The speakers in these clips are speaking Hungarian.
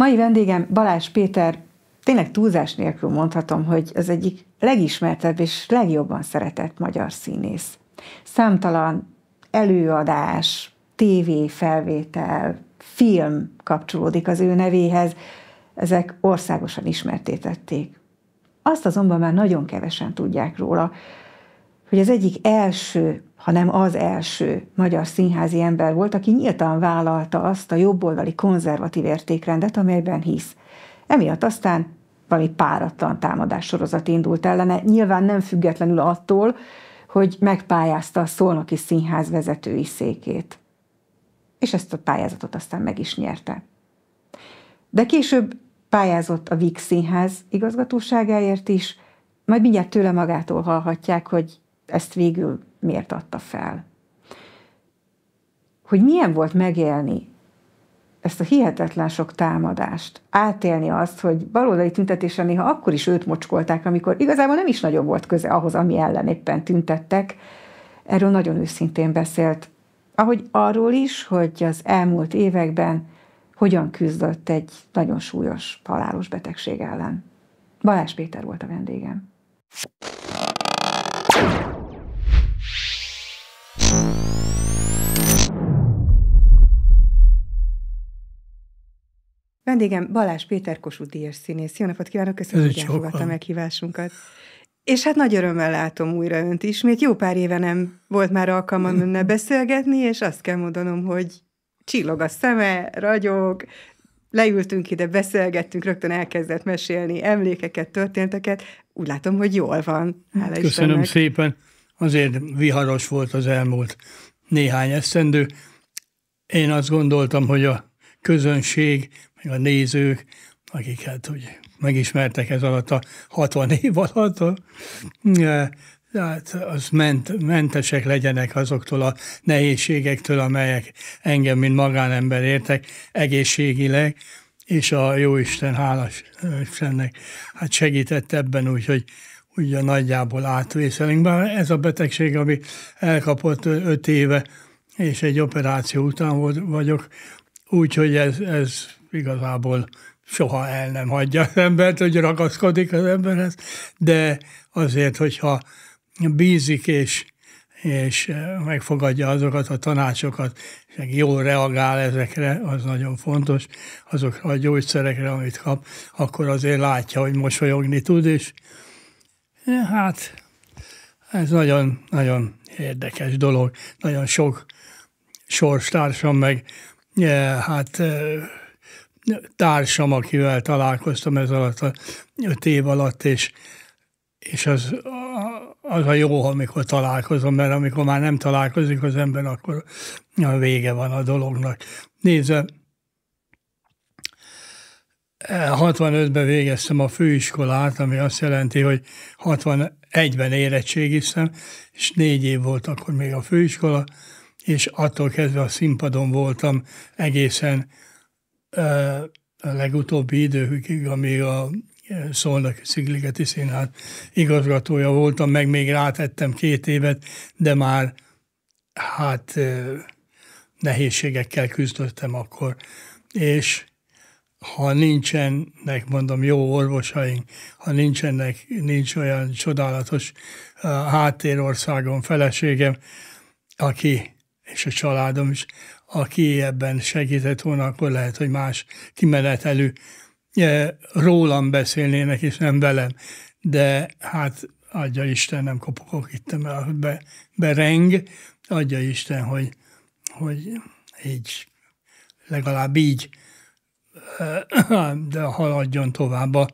Mai vendégem Balázs Péter, tényleg túlzás nélkül mondhatom, hogy az egyik legismertebb és legjobban szeretett magyar színész. Számtalan előadás, TV felvétel, film kapcsolódik az ő nevéhez, ezek országosan ismertétették. Azt azonban már nagyon kevesen tudják róla, hogy az egyik első, hanem az első magyar színházi ember volt, aki nyíltan vállalta azt a jobboldali konzervatív értékrendet, amelyben hisz. Emiatt aztán valami páratlan támadás sorozat indult ellene, nyilván nem függetlenül attól, hogy megpályázta a Szolnoki Színház vezetői székét. És ezt a pályázatot aztán meg is nyerte. De később pályázott a Vix Színház igazgatóságáért is, majd mindjárt tőle magától hallhatják, hogy ezt végül miért adta fel. Hogy milyen volt megélni ezt a hihetetlen sok támadást, átélni azt, hogy baloldali tüntetésen néha akkor is őt mocskolták, amikor igazából nem is nagyon volt köze ahhoz, ami ellen éppen tüntettek. Erről nagyon őszintén beszélt. Ahogy arról is, hogy az elmúlt években hogyan küzdött egy nagyon súlyos, halálos betegség ellen. Balázs Péter volt a vendégem. Vendégem Balázs Péter Kossuth Díjas színész. Jó napot kívánok, köszönöm, hogy elfogadta meghívásunkat. És hát nagy örömmel látom újra önt ismét. Jó pár éve nem volt már alkalmam önne beszélgetni, és azt kell mondanom, hogy csillog a szeme, ragyog, leültünk ide, beszélgettünk, rögtön elkezdett mesélni emlékeket, történteket. Úgy látom, hogy jól van. Hála Köszönöm Istennek. szépen azért viharos volt az elmúlt néhány eszendő. Én azt gondoltam, hogy a közönség, meg a nézők, akik hát hogy megismertek ez alatt a 60 év alatt, a, e, hát az ment, mentesek legyenek azoktól a nehézségektől, amelyek engem, mint magánember értek egészségileg, és a Jóisten hálás Istennek hát segített ebben, úgyhogy ugye nagyjából átvészelünk, bár ez a betegség, ami elkapott öt éve, és egy operáció után vagyok, úgyhogy ez, ez igazából soha el nem hagyja az embert, hogy ragaszkodik az emberhez, de azért, hogyha bízik és, és megfogadja azokat a tanácsokat, és jól reagál ezekre, az nagyon fontos, azokra a gyógyszerekre, amit kap, akkor azért látja, hogy mosolyogni tud, és Hát ez nagyon-nagyon érdekes dolog. Nagyon sok sorstársam, meg hát társam, akivel találkoztam ez alatt a öt év alatt, és, és az, az a jó, amikor találkozom, mert amikor már nem találkozik az ember, akkor a vége van a dolognak. Nézze, 65-ben végeztem a főiskolát, ami azt jelenti, hogy 61-ben érettségiztem, és négy év volt akkor még a főiskola, és attól kezdve a színpadon voltam egészen a legutóbbi időkig, amíg a Szolnak Szigligeti Színház igazgatója voltam, meg még rátettem két évet, de már hát nehézségekkel küzdöttem akkor. És ha nincsenek, mondom, jó orvosaink, ha nincsenek, nincs olyan csodálatos háttérországon feleségem, aki, és a családom is, aki ebben segített volna, akkor lehet, hogy más kimenetelű rólam beszélnének, és nem velem. De hát adja Isten, nem kopogok itt, mert be, bereng, adja Isten, hogy, hogy így, legalább így de haladjon tovább a,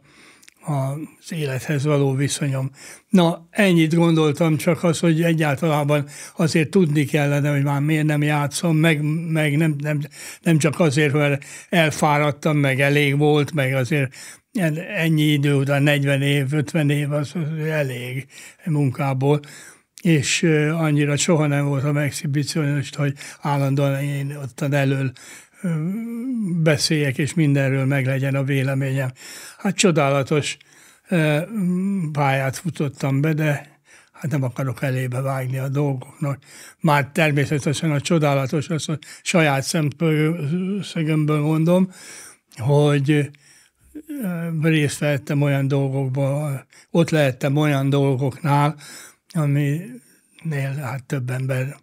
az élethez való viszonyom. Na, ennyit gondoltam, csak az, hogy egyáltalában azért tudni kellene, hogy már miért nem játszom, meg, meg nem, nem, nem csak azért, mert elfáradtam, meg elég volt, meg azért ennyi idő után, 40 év, 50 év, az, az elég munkából és annyira soha nem voltam exhibicionista, hogy állandóan én ottan elől beszéljek, és mindenről meglegyen a véleményem. Hát csodálatos pályát futottam be, de hát nem akarok elébe vágni a dolgoknak. Már természetesen a csodálatos, azt a saját szemszögömből mondom, hogy részt vettem olyan dolgokban, ott lehettem olyan dolgoknál, aminél hát több ember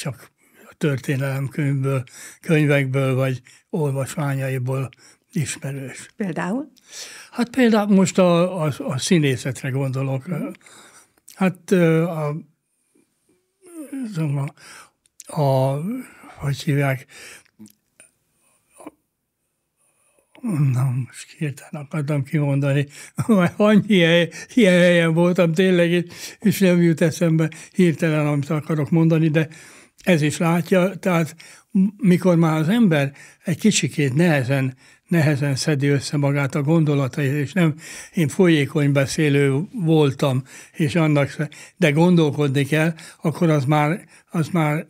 csak történelemkönyvből, könyvekből vagy olvasmányaiból ismerős. Például? Hát például most a, a, a színészetre gondolok. Hát a, a, a hogy hívják, na most hirtelen akartam kimondani, mert annyi hely, ilyen helyen voltam tényleg, és nem jut eszembe hirtelen, amit akarok mondani, de ez is látja, tehát mikor már az ember egy kicsikét nehezen, nehezen szedi össze magát a gondolatait, és nem én folyékony beszélő voltam, és annak, de gondolkodni kell, akkor az már, az már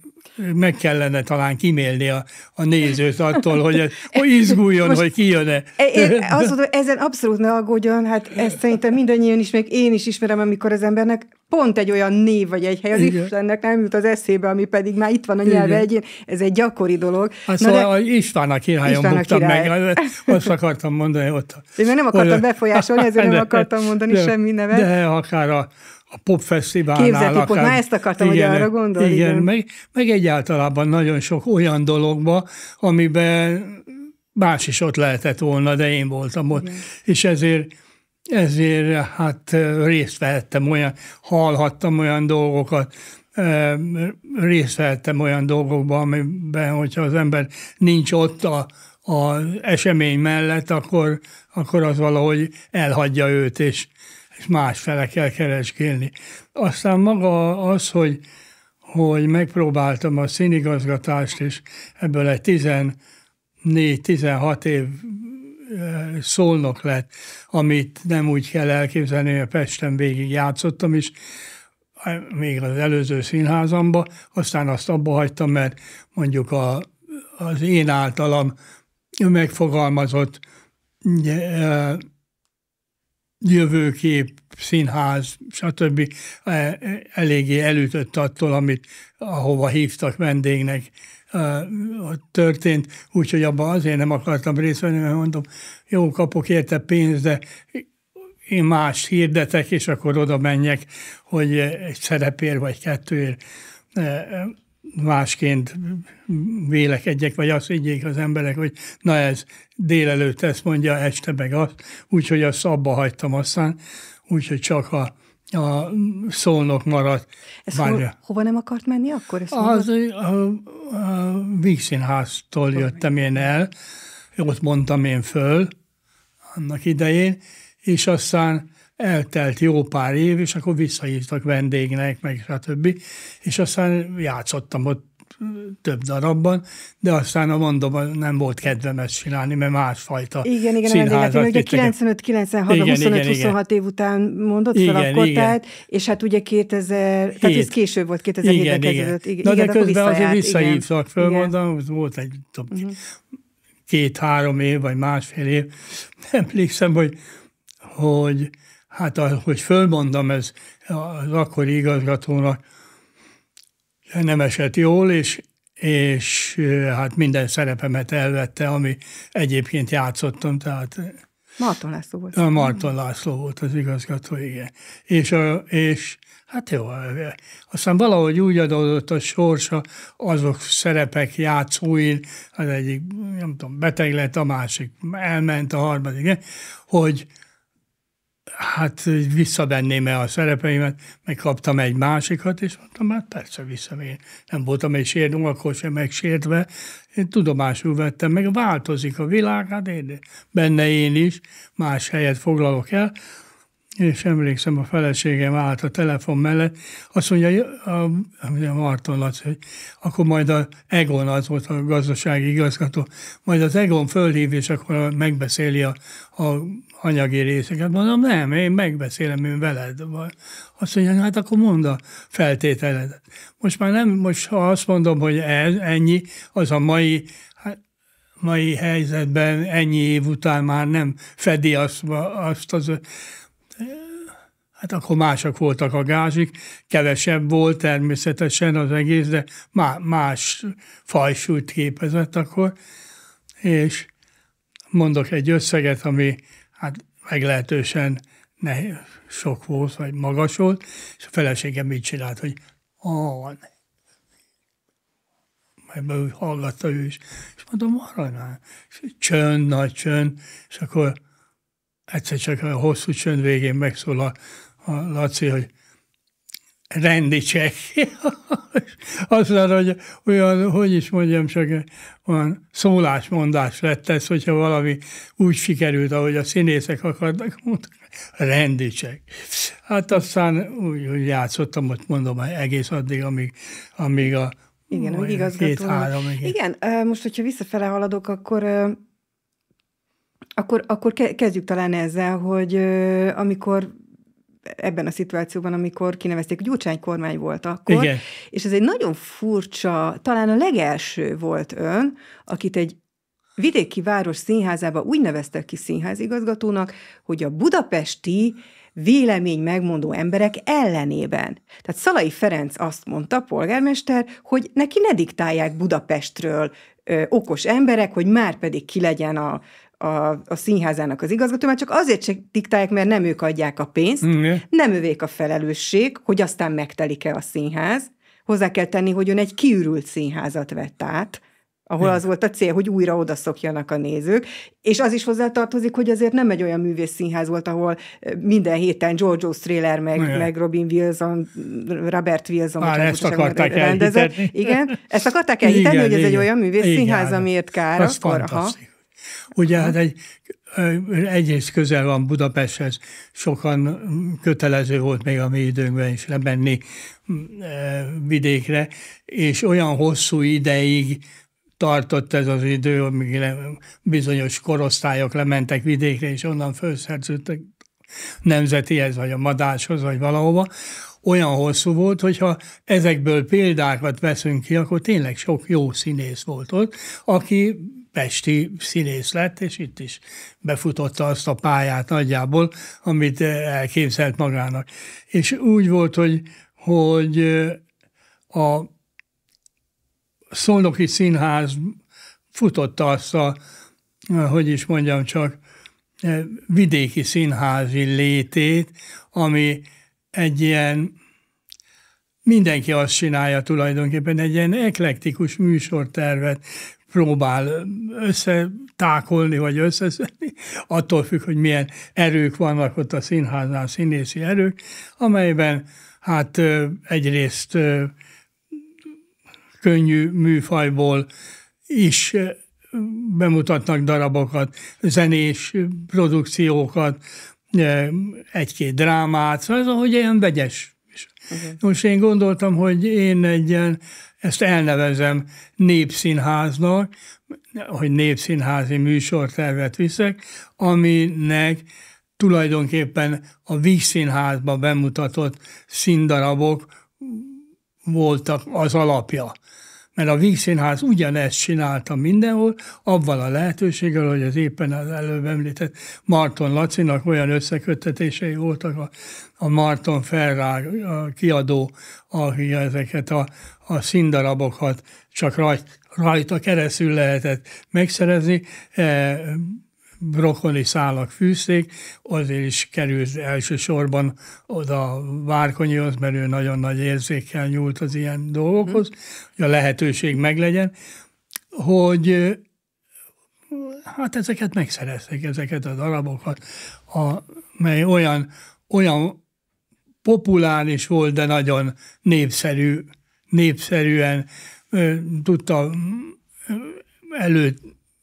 meg kellene talán kimélni a, a nézőt attól, hogy, hogy izguljon, Most hogy kijön-e. Én azt mondom, ezen abszolút ne aggódjon, hát ezt szerintem mindannyian is, még én is ismerem, amikor az embernek pont egy olyan név vagy egy hely, az Igen. Istennek nem jut az eszébe, ami pedig már itt van a nyelve egyén, ez egy gyakori dolog. Hát Na szóval de... István a királyon István a buktam király. meg, azt akartam mondani ott. Én nem akartam befolyásolni, ezért nem akartam mondani de, semmi nevet. De akár a a popfesztiválnál. Képzett akár, na ezt akartam, igen, hogy arra gondol. Igen, igen. Meg, meg egyáltalában nagyon sok olyan dologba, amiben más is ott lehetett volna, de én voltam ott. Igen. És ezért ezért hát részt vehettem olyan, hallhattam olyan dolgokat, részt vehettem olyan dolgokban, amiben, hogyha az ember nincs ott a, az esemény mellett, akkor, akkor az valahogy elhagyja őt, és, és más fele kell keresgélni. Aztán maga az, hogy, hogy megpróbáltam a színigazgatást, és ebből egy 14-16 év szolnok lett, amit nem úgy kell elképzelni, hogy a Pesten végig játszottam is, még az előző színházamba, aztán azt abba hagytam, mert mondjuk a, az én általam megfogalmazott jövőkép, színház, stb. E, e, eléggé elütött attól, amit ahova hívtak vendégnek e, történt, úgyhogy abban azért nem akartam részt venni, mert mondom, jó, kapok érte pénzt, de én más hirdetek, és akkor oda menjek, hogy egy szerepér vagy kettőért másként vélekedjek, vagy azt higgyék az emberek, hogy na ez délelőtt ezt mondja, este meg azt, úgyhogy azt abba hagytam aztán, úgyhogy csak a, a szolnok maradt. Ez ho, hova nem akart menni akkor? Ezt az a, a, a Vígszínháztól jöttem én el, ott mondtam én föl annak idején, és aztán Eltelt jó pár év, és akkor visszahívtak vendégnek, meg stb. És aztán játszottam ott több darabban, de aztán a mondom, nem volt kedvem ezt csinálni, mert másfajta Igen, igen, színházat igen, ugye 95-96-25-26 igen, igen, igen. év után mondott igen, fel akkor, igen. tehát, és hát ugye 2000, Hét. tehát ez később volt, 2007-ben igen, kezdődött. Igen, Na igen, de közben azért visszahívtak, föl, mondom, volt egy uh-huh. két-három év, vagy másfél év. Emlékszem, hogy, hogy hát hogy fölmondom, ez az akkori igazgatónak nem esett jól, és, és hát minden szerepemet elvette, ami egyébként játszottam, tehát... Marton László volt. A Marton László volt az igazgató, igen. És, a, és hát jó, aztán valahogy úgy adódott a sorsa azok szerepek játszóin, az egyik, nem tudom, beteg lett, a másik elment, a harmadik, hogy, hát visszavenném-e a szerepeimet, megkaptam egy másikat, és mondtam, hát persze én Nem voltam egy sérdő, akkor sem megsértve. Én tudomásul vettem, meg változik a világ, hát én, benne én is, más helyet foglalok el és emlékszem, a feleségem állt a telefon mellett, azt mondja, a, a Marton Laci, hogy akkor majd a Egon, az volt a gazdasági igazgató, majd az Egon fölhív, és akkor megbeszéli a, a anyagi részeket. Mondom, nem, én megbeszélem én veled. Azt mondja, hát akkor mondd a feltételedet. Most már nem, most ha azt mondom, hogy ez, ennyi, az a mai, hát mai helyzetben ennyi év után már nem fedi azt, azt az hát akkor másak voltak a gázik, kevesebb volt természetesen az egész, de má, más fajsúlyt képezett akkor, és mondok egy összeget, ami hát meglehetősen nehéz, sok volt, vagy magas volt, és a feleségem mit csinált, hogy van. ebből úgy hallgatta ő is, és mondom, maradnál. És csönd, nagy csönd, és akkor egyszer csak a hosszú csönd végén megszólal, a Laci, hogy rendi csek. Azzal, hogy olyan, hogy is mondjam, csak olyan szólásmondás lett ez, hogyha valami úgy sikerült, ahogy a színészek akarnak mondani. Rendi Hát aztán úgy, úgy játszottam, ott mondom, egész addig, amíg, amíg a igen, igazgató. Két, három, igen. igen, most, hogyha visszafele haladok, akkor akkor, akkor kezdjük talán ezzel, hogy amikor ebben a szituációban, amikor kinevezték, Gyurcsány kormány volt akkor, Igen. és ez egy nagyon furcsa, talán a legelső volt ön, akit egy vidéki város színházába úgy neveztek ki színházigazgatónak, hogy a budapesti vélemény megmondó emberek ellenében. Tehát Szalai Ferenc azt mondta, polgármester, hogy neki ne diktálják Budapestről ö, okos emberek, hogy már pedig ki legyen a a, a színházának az igazgató, már csak azért se diktálják, mert nem ők adják a pénzt, mm. nem övék a felelősség, hogy aztán megtelik-e a színház. Hozzá kell tenni, hogy ön egy kiürült színházat vett át, ahol az volt a cél, hogy újra odaszokjanak a nézők, és az is hozzátartozik, hogy azért nem egy olyan művész színház volt, ahol minden héten george Strehler, meg, meg Robin Wilson, Robert Wilson, Már ezt akarták rendezett. Igen, ezt akarták elhitenni, igen, hogy ez igen. egy olyan művész színház, amiért kár. Ez akkor, aha, Ugye hát egy, egyrészt közel van Budapesthez, sokan kötelező volt még a mi időnkben is lemenni vidékre, és olyan hosszú ideig tartott ez az idő, amíg bizonyos korosztályok lementek vidékre, és onnan felszerződtek nemzetihez, vagy a madáshoz, vagy valahova, olyan hosszú volt, hogyha ezekből példákat veszünk ki, akkor tényleg sok jó színész volt ott, aki pesti színész lett, és itt is befutotta azt a pályát nagyjából, amit eh, elképzelt magának. És úgy volt, hogy, hogy eh, a Szolnoki Színház futotta azt a, eh, hogy is mondjam csak, vidéki színházi létét, ami egy ilyen, mindenki azt csinálja tulajdonképpen, egy ilyen eklektikus műsortervet, próbál összetákolni, vagy összeszedni, attól függ, hogy milyen erők vannak ott a színháznál, színészi erők, amelyben hát egyrészt könnyű műfajból is bemutatnak darabokat, zenés produkciókat, egy-két drámát, szóval ez ahogy ilyen vegyes. Uh-huh. Most én gondoltam, hogy én egy ilyen ezt elnevezem népszínháznak, hogy népszínházi műsortervet viszek, aminek tulajdonképpen a Vígszínházba bemutatott színdarabok voltak az alapja. Mert a Vígszínház ugyanezt csinálta mindenhol, abban a lehetőséggel, hogy az éppen az előbb említett Marton Lacinak olyan összeköttetései voltak a, a Marton Ferrár a kiadó, aki ezeket a, a színdarabokat csak rajt, rajta keresztül lehetett megszerezni, e, brokkoli szálak fűszék, azért is került elsősorban oda Várkonyihoz, mert ő nagyon nagy érzékkel nyúlt az ilyen dolgokhoz, hogy a lehetőség meglegyen, hogy hát ezeket megszerezték, ezeket a darabokat, amely olyan, olyan populáris volt, de nagyon népszerű népszerűen tudta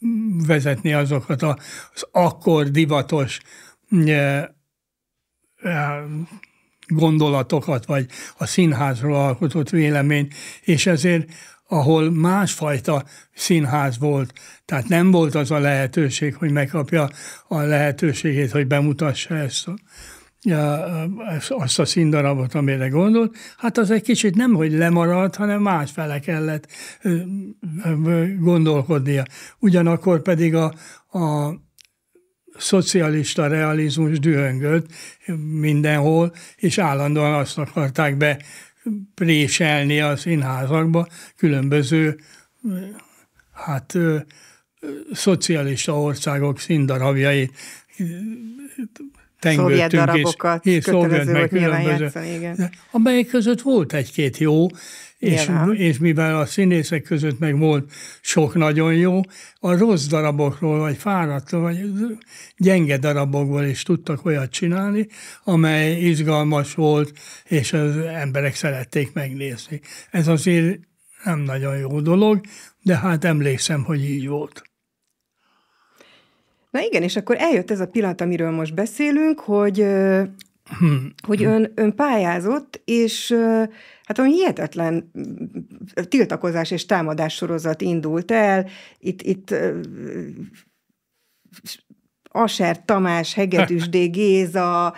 elővezetni azokat az akkor divatos gondolatokat, vagy a színházról alkotott vélemény, és ezért ahol másfajta színház volt, tehát nem volt az a lehetőség, hogy megkapja a lehetőségét, hogy bemutassa ezt azt a színdarabot, amire gondolt, hát az egy kicsit nem, hogy lemaradt, hanem fele kellett gondolkodnia. Ugyanakkor pedig a, a szocialista realizmus dühöngött mindenhol, és állandóan azt akarták be préselni a színházakba különböző hát szocialista országok színdarabjait tengődtünk. Szovjet darabokat és, és kötelező meg volt nyilván játszani, igen. Amelyek között volt egy-két jó, és, és mivel a színészek között meg volt sok nagyon jó, a rossz darabokról, vagy fáradt, vagy gyenge darabokból is tudtak olyat csinálni, amely izgalmas volt, és az emberek szerették megnézni. Ez azért nem nagyon jó dolog, de hát emlékszem, hogy így volt. Na igen, és akkor eljött ez a pillanat, amiről most beszélünk, hogy hmm. hogy ön, ön pályázott, és hát olyan hihetetlen tiltakozás és támadás sorozat indult el. Itt, itt Aser Tamás, Hegedűsdé Géza,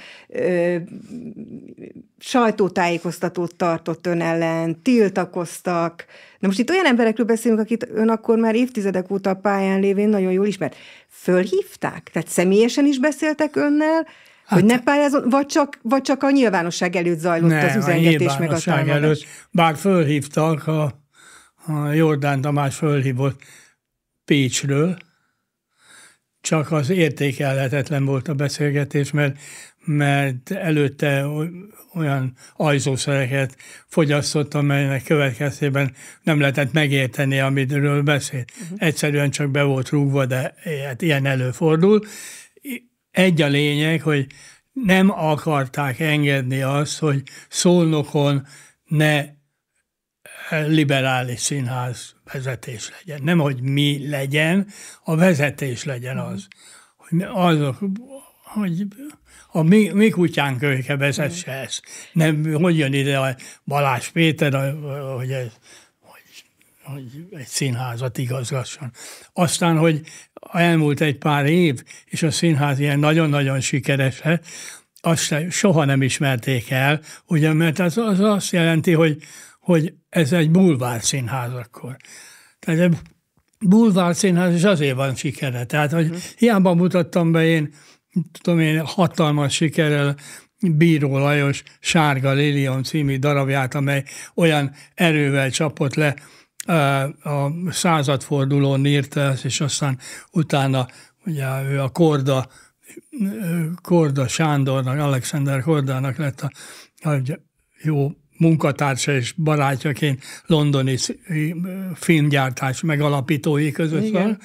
sajtótájékoztatót tartott ön ellen, tiltakoztak. Na most itt olyan emberekről beszélünk, akit ön akkor már évtizedek óta a pályán lévén nagyon jól ismert. Fölhívták? Tehát személyesen is beszéltek önnel, Hát, hogy ne pályázon, vagy csak, vagy csak a nyilvánosság előtt zajlott ne, az üzengetés a meg a támadás. előtt, bár fölhívtak, a, a Jordán Tamás fölhívott Pécsről, csak az értékelhetetlen volt a beszélgetés, mert, mert előtte olyan ajzószereket fogyasztott, amelynek következtében nem lehetett megérteni, amiről beszélt. Uh-huh. Mhm. Egyszerűen csak be volt rúgva, de hát ilyen előfordul. Egy a lényeg, hogy nem akarták engedni azt, hogy szolnokon ne liberális színház vezetés legyen. Nem, hogy mi legyen, a vezetés legyen az. Hogy azok, hogy a mi, mi kutyánk őke vezesse ezt. Nem, hogy jön ide a Balázs Péter, hogy, ez, hogy, hogy egy színházat igazgasson. Aztán, hogy elmúlt egy pár év, és a színház ilyen nagyon-nagyon sikeres azt soha nem ismerték el, ugye, mert az, az azt jelenti, hogy hogy ez egy bulvár színház akkor. Tehát egy bulvár színház is azért van sikere. Tehát, hogy mhm. hiába mutattam be én, tudom én, hatalmas sikerrel Bíró Lajos Sárga Lilion című darabját, amely olyan erővel csapott le a századfordulón írta ezt, és aztán utána ugye ő a Korda, Korda Sándornak, Alexander Kordának lett a, a jó munkatársa és barátjaként londoni filmgyártás megalapítói között Igen. van,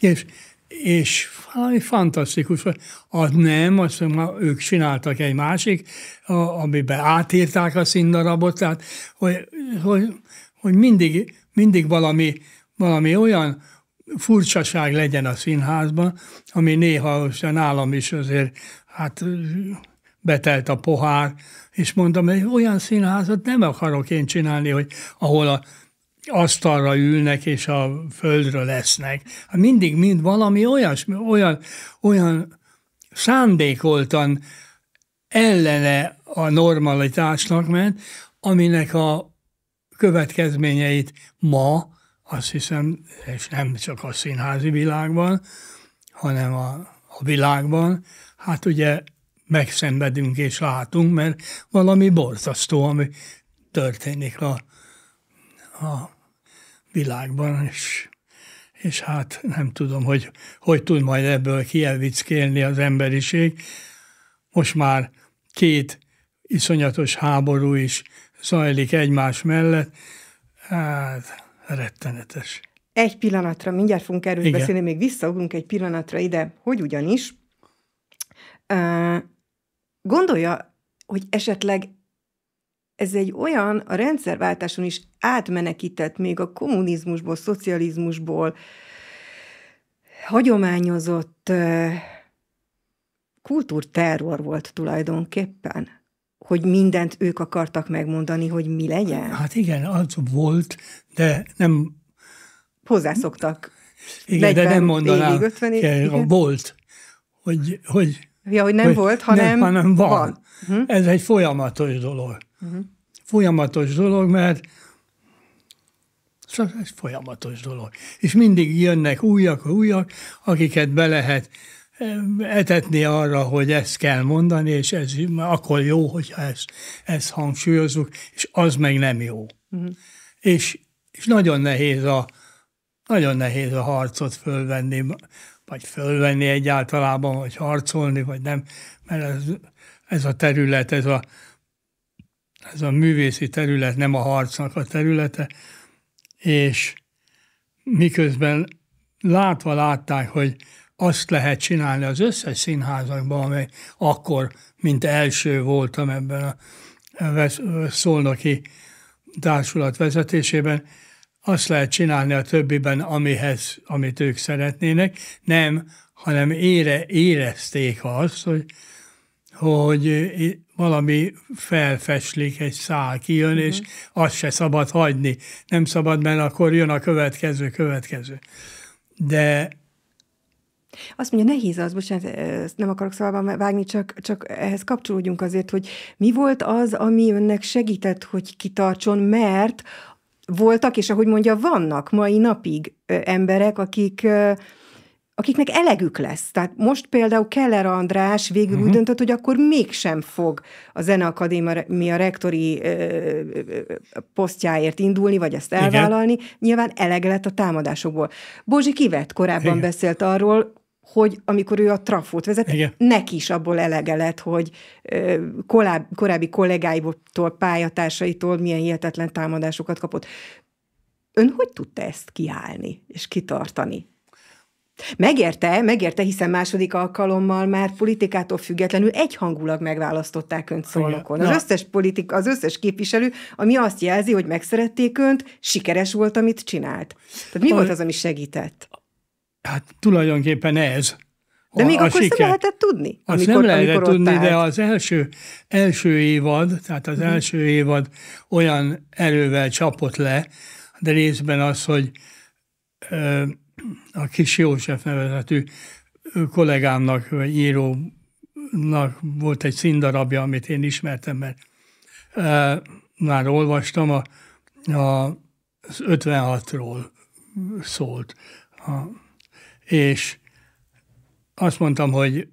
és, és valami fantasztikus. Az nem, azt mondom, ők csináltak egy másik, a, amiben átírták a színdarabot, tehát hogy, hogy, hogy mindig, mindig valami, valami olyan furcsaság legyen a színházban, ami néha aztán nálam is azért, hát betelt a pohár, és mondom, hogy olyan színházat nem akarok én csinálni, hogy ahol a asztalra ülnek és a földről lesznek. Hát mindig mind valami olyasmi, olyan, olyan szándékoltan ellene a normalitásnak ment, aminek a következményeit ma, azt hiszem, és nem csak a színházi világban, hanem a, a világban, hát ugye megszenvedünk és látunk, mert valami borzasztó, ami történik a, a világban, és, és hát nem tudom, hogy hogy tud majd ebből kielvickélni az emberiség. Most már két iszonyatos háború is zajlik egymás mellett, hát rettenetes. Egy pillanatra, mindjárt fogunk erről beszélni, még visszaugrunk egy pillanatra ide, hogy ugyanis uh, Gondolja, hogy esetleg ez egy olyan a rendszerváltáson is átmenekített még a kommunizmusból, szocializmusból hagyományozott kultúrterror volt tulajdonképpen, hogy mindent ők akartak megmondani, hogy mi legyen? Hát igen, az volt, de nem... Hozzászoktak. Igen, de nem mondanám. Évig, évig, igen? Volt, hogy, hogy Ja, hogy nem hogy volt, hanem, nem, hanem van. van. Uh-huh. Ez egy folyamatos dolog. Uh-huh. Folyamatos dolog, mert szóval ez folyamatos dolog. És mindig jönnek újak, újak, akiket be lehet eh, etetni arra, hogy ezt kell mondani, és ez akkor jó, hogyha ezt, ezt hangsúlyozzuk, és az meg nem jó. Uh-huh. És, és nagyon nehéz a nagyon nehéz a harcot fölvenni vagy fölvenni egyáltalában, vagy harcolni, vagy nem, mert ez, ez a terület, ez a, ez a művészi terület nem a harcnak a területe, és miközben látva látták, hogy azt lehet csinálni az összes színházakban, amely akkor, mint első voltam ebben a szolnoki társulat vezetésében, azt lehet csinálni a többiben, amihez, amit ők szeretnének, nem, hanem ére, érezték azt, hogy, hogy valami felfeslik, egy szál kijön, uh-huh. és azt se szabad hagyni. Nem szabad, mert akkor jön a következő, következő. De azt mondja, nehéz az, bocsánat, nem akarok szavában vágni, csak, csak ehhez kapcsolódjunk azért, hogy mi volt az, ami önnek segített, hogy kitartson, mert voltak, és ahogy mondja, vannak mai napig emberek, akik akiknek elegük lesz. Tehát most például Keller András végül uh-huh. úgy mhm. döntött, hogy akkor mégsem fog a Zeneakadémia rektori ö, ö, posztjáért indulni, vagy ezt elvállalni. Igen. Nyilván elege lett a támadásokból. Bozsi Kivett korábban Igen. beszélt arról, hogy amikor ő a trafót vezet, Igen. neki is abból elege lett, hogy koláb, korábbi kollégáitól, pályatársaitól milyen hihetetlen támadásokat kapott. Ön hogy tudta ezt kiállni és kitartani? Megérte, megérte, hiszen második alkalommal már politikától függetlenül egyhangulag megválasztották önt szólnokon. Az összes, politik, az összes képviselő, ami azt jelzi, hogy megszerették önt, sikeres volt, amit csinált. Tehát mi a, volt az, ami segített? Hát tulajdonképpen ez. De a, még a akkor siker. lehetett tudni? Azt nem lehetett amikor tudni, de az első, első évad, tehát az uh-huh. első évad olyan erővel csapott le, de részben az, hogy ö, a kis József nevezetű kollégámnak, vagy írónak volt egy színdarabja, amit én ismertem, mert ö, már olvastam, a, a, az 56-ról szólt. A, és azt mondtam, hogy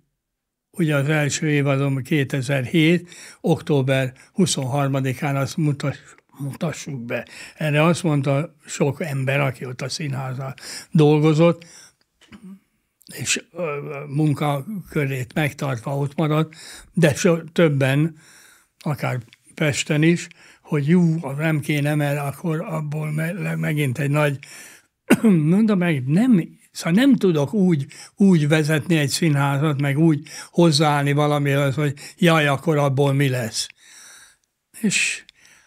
ugye az első évadom 2007, október 23-án azt mutass, mutassuk be. Erre azt mondta sok ember, aki ott a színházal dolgozott, és munkakörét megtartva ott maradt, de so, többen, akár Pesten is, hogy jó, nem kéne, mert akkor abból megint egy nagy... Mondom meg, nem Szóval nem tudok úgy, úgy vezetni egy színházat, meg úgy hozzáállni valamihez, hogy jaj, akkor abból mi lesz. És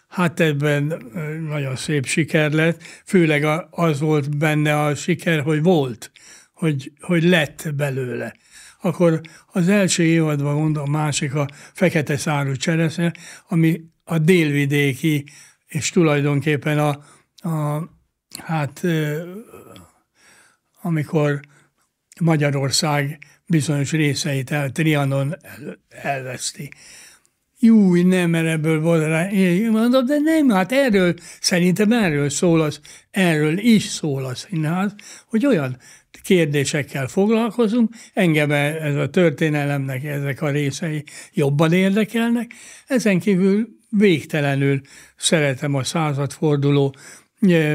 hát ebben nagyon szép siker lett, főleg az volt benne a siker, hogy volt, hogy, hogy lett belőle akkor az első évadban mondom, a másik a fekete szárú cseresze, ami a délvidéki, és tulajdonképpen a, a hát amikor Magyarország bizonyos részeit el Trianon el, elveszti. Júj, nem, mert ebből volt rá. Én mondom, de nem, hát erről, szerintem erről szól az, erről is szól a színház, hogy olyan kérdésekkel foglalkozunk, engem e- ez a történelemnek ezek a részei jobban érdekelnek, ezen kívül végtelenül szeretem a századforduló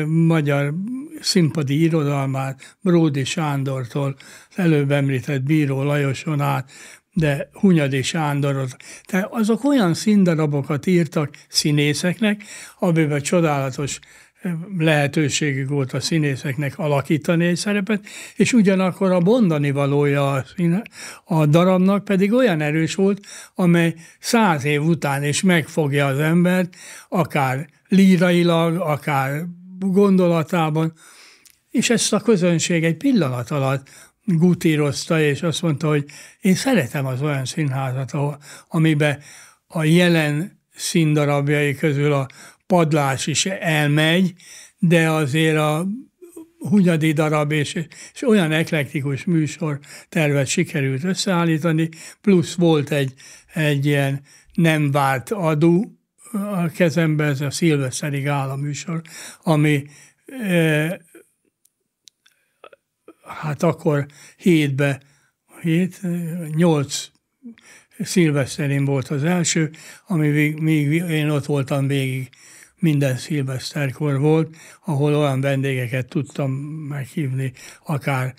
magyar színpadi irodalmát Bródi Sándortól, előbb említett Bíró Lajoson át, de Hunyadi Sándorot. Tehát azok olyan színdarabokat írtak színészeknek, amiben csodálatos eh, lehetőségük volt a színészeknek alakítani egy szerepet, és ugyanakkor a mondani valója a, színe, a darabnak pedig olyan erős volt, amely száz év után is megfogja az embert, akár lírailag, akár gondolatában, és ezt a közönség egy pillanat alatt gutírozta, és azt mondta, hogy én szeretem az olyan színházat, ahol, amiben a jelen színdarabjai közül a padlás is elmegy, de azért a hunyadi darab és, és olyan eklektikus műsor tervet sikerült összeállítani, plusz volt egy, egy ilyen nem várt adó, a kezembe ez a Szilveszeri áll műsor, ami e, hát akkor hétbe, hét, nyolc szilveszterén volt az első, ami még, még én ott voltam végig, minden szilveszterkor volt, ahol olyan vendégeket tudtam meghívni, akár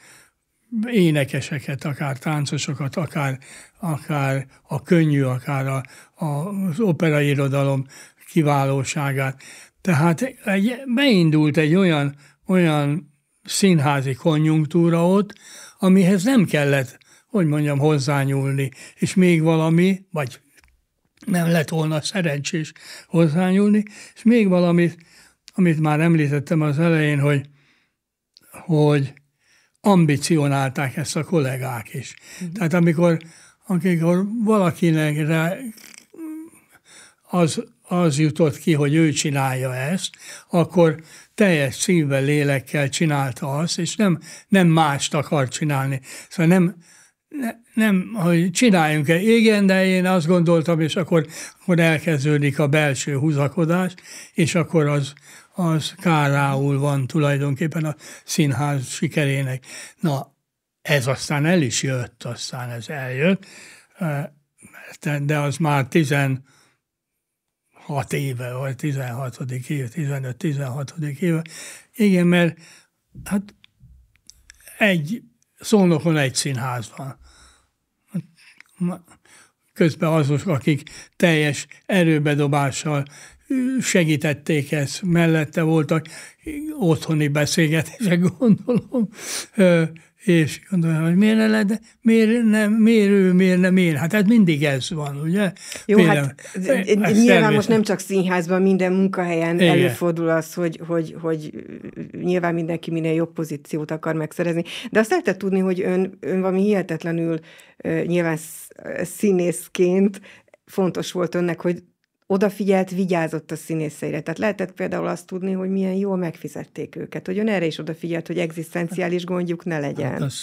énekeseket, akár táncosokat, akár, akár a könnyű, akár a, a, az irodalom kiválóságát. Tehát egy, beindult egy olyan, olyan színházi konjunktúra ott, amihez nem kellett, hogy mondjam, hozzányúlni, és még valami, vagy nem lett volna szerencsés hozzányúlni, és még valamit, amit már említettem az elején, hogy, hogy ambicionálták ezt a kollégák is. Tehát amikor, amikor valakinek rá az, az jutott ki, hogy ő csinálja ezt, akkor teljes szívvel, lélekkel csinálta azt, és nem, nem mást akar csinálni. Szóval nem, ne, nem hogy csináljunk-e, igen, de én azt gondoltam, és akkor, akkor elkezdődik a belső húzakodás, és akkor az, az kárául van tulajdonképpen a színház sikerének. Na, ez aztán el is jött, aztán ez eljött, eh, de az már 16 éve, vagy 16. éve, 15-16. éve. Igen, mert hát egy szónokon egy színház van. Közben azok, akik teljes erőbedobással segítették ezt, mellette voltak otthoni beszélgetések, gondolom, és gondolom, hogy miért ne lehet, miért, nem, miért ő, miért nem én? Hát, hát mindig ez van, ugye? Jó, miért hát nem? Ez nyilván természet. most nem csak színházban, minden munkahelyen Igen. előfordul az, hogy, hogy, hogy nyilván mindenki minél jobb pozíciót akar megszerezni. De azt lehetett tudni, hogy ön, ön valami hihetetlenül nyilván színészként fontos volt önnek, hogy odafigyelt, vigyázott a színészeire. Tehát lehetett például azt tudni, hogy milyen jól megfizették őket, hogy ön erre is odafigyelt, hogy egzisztenciális gondjuk ne legyen. Hát az,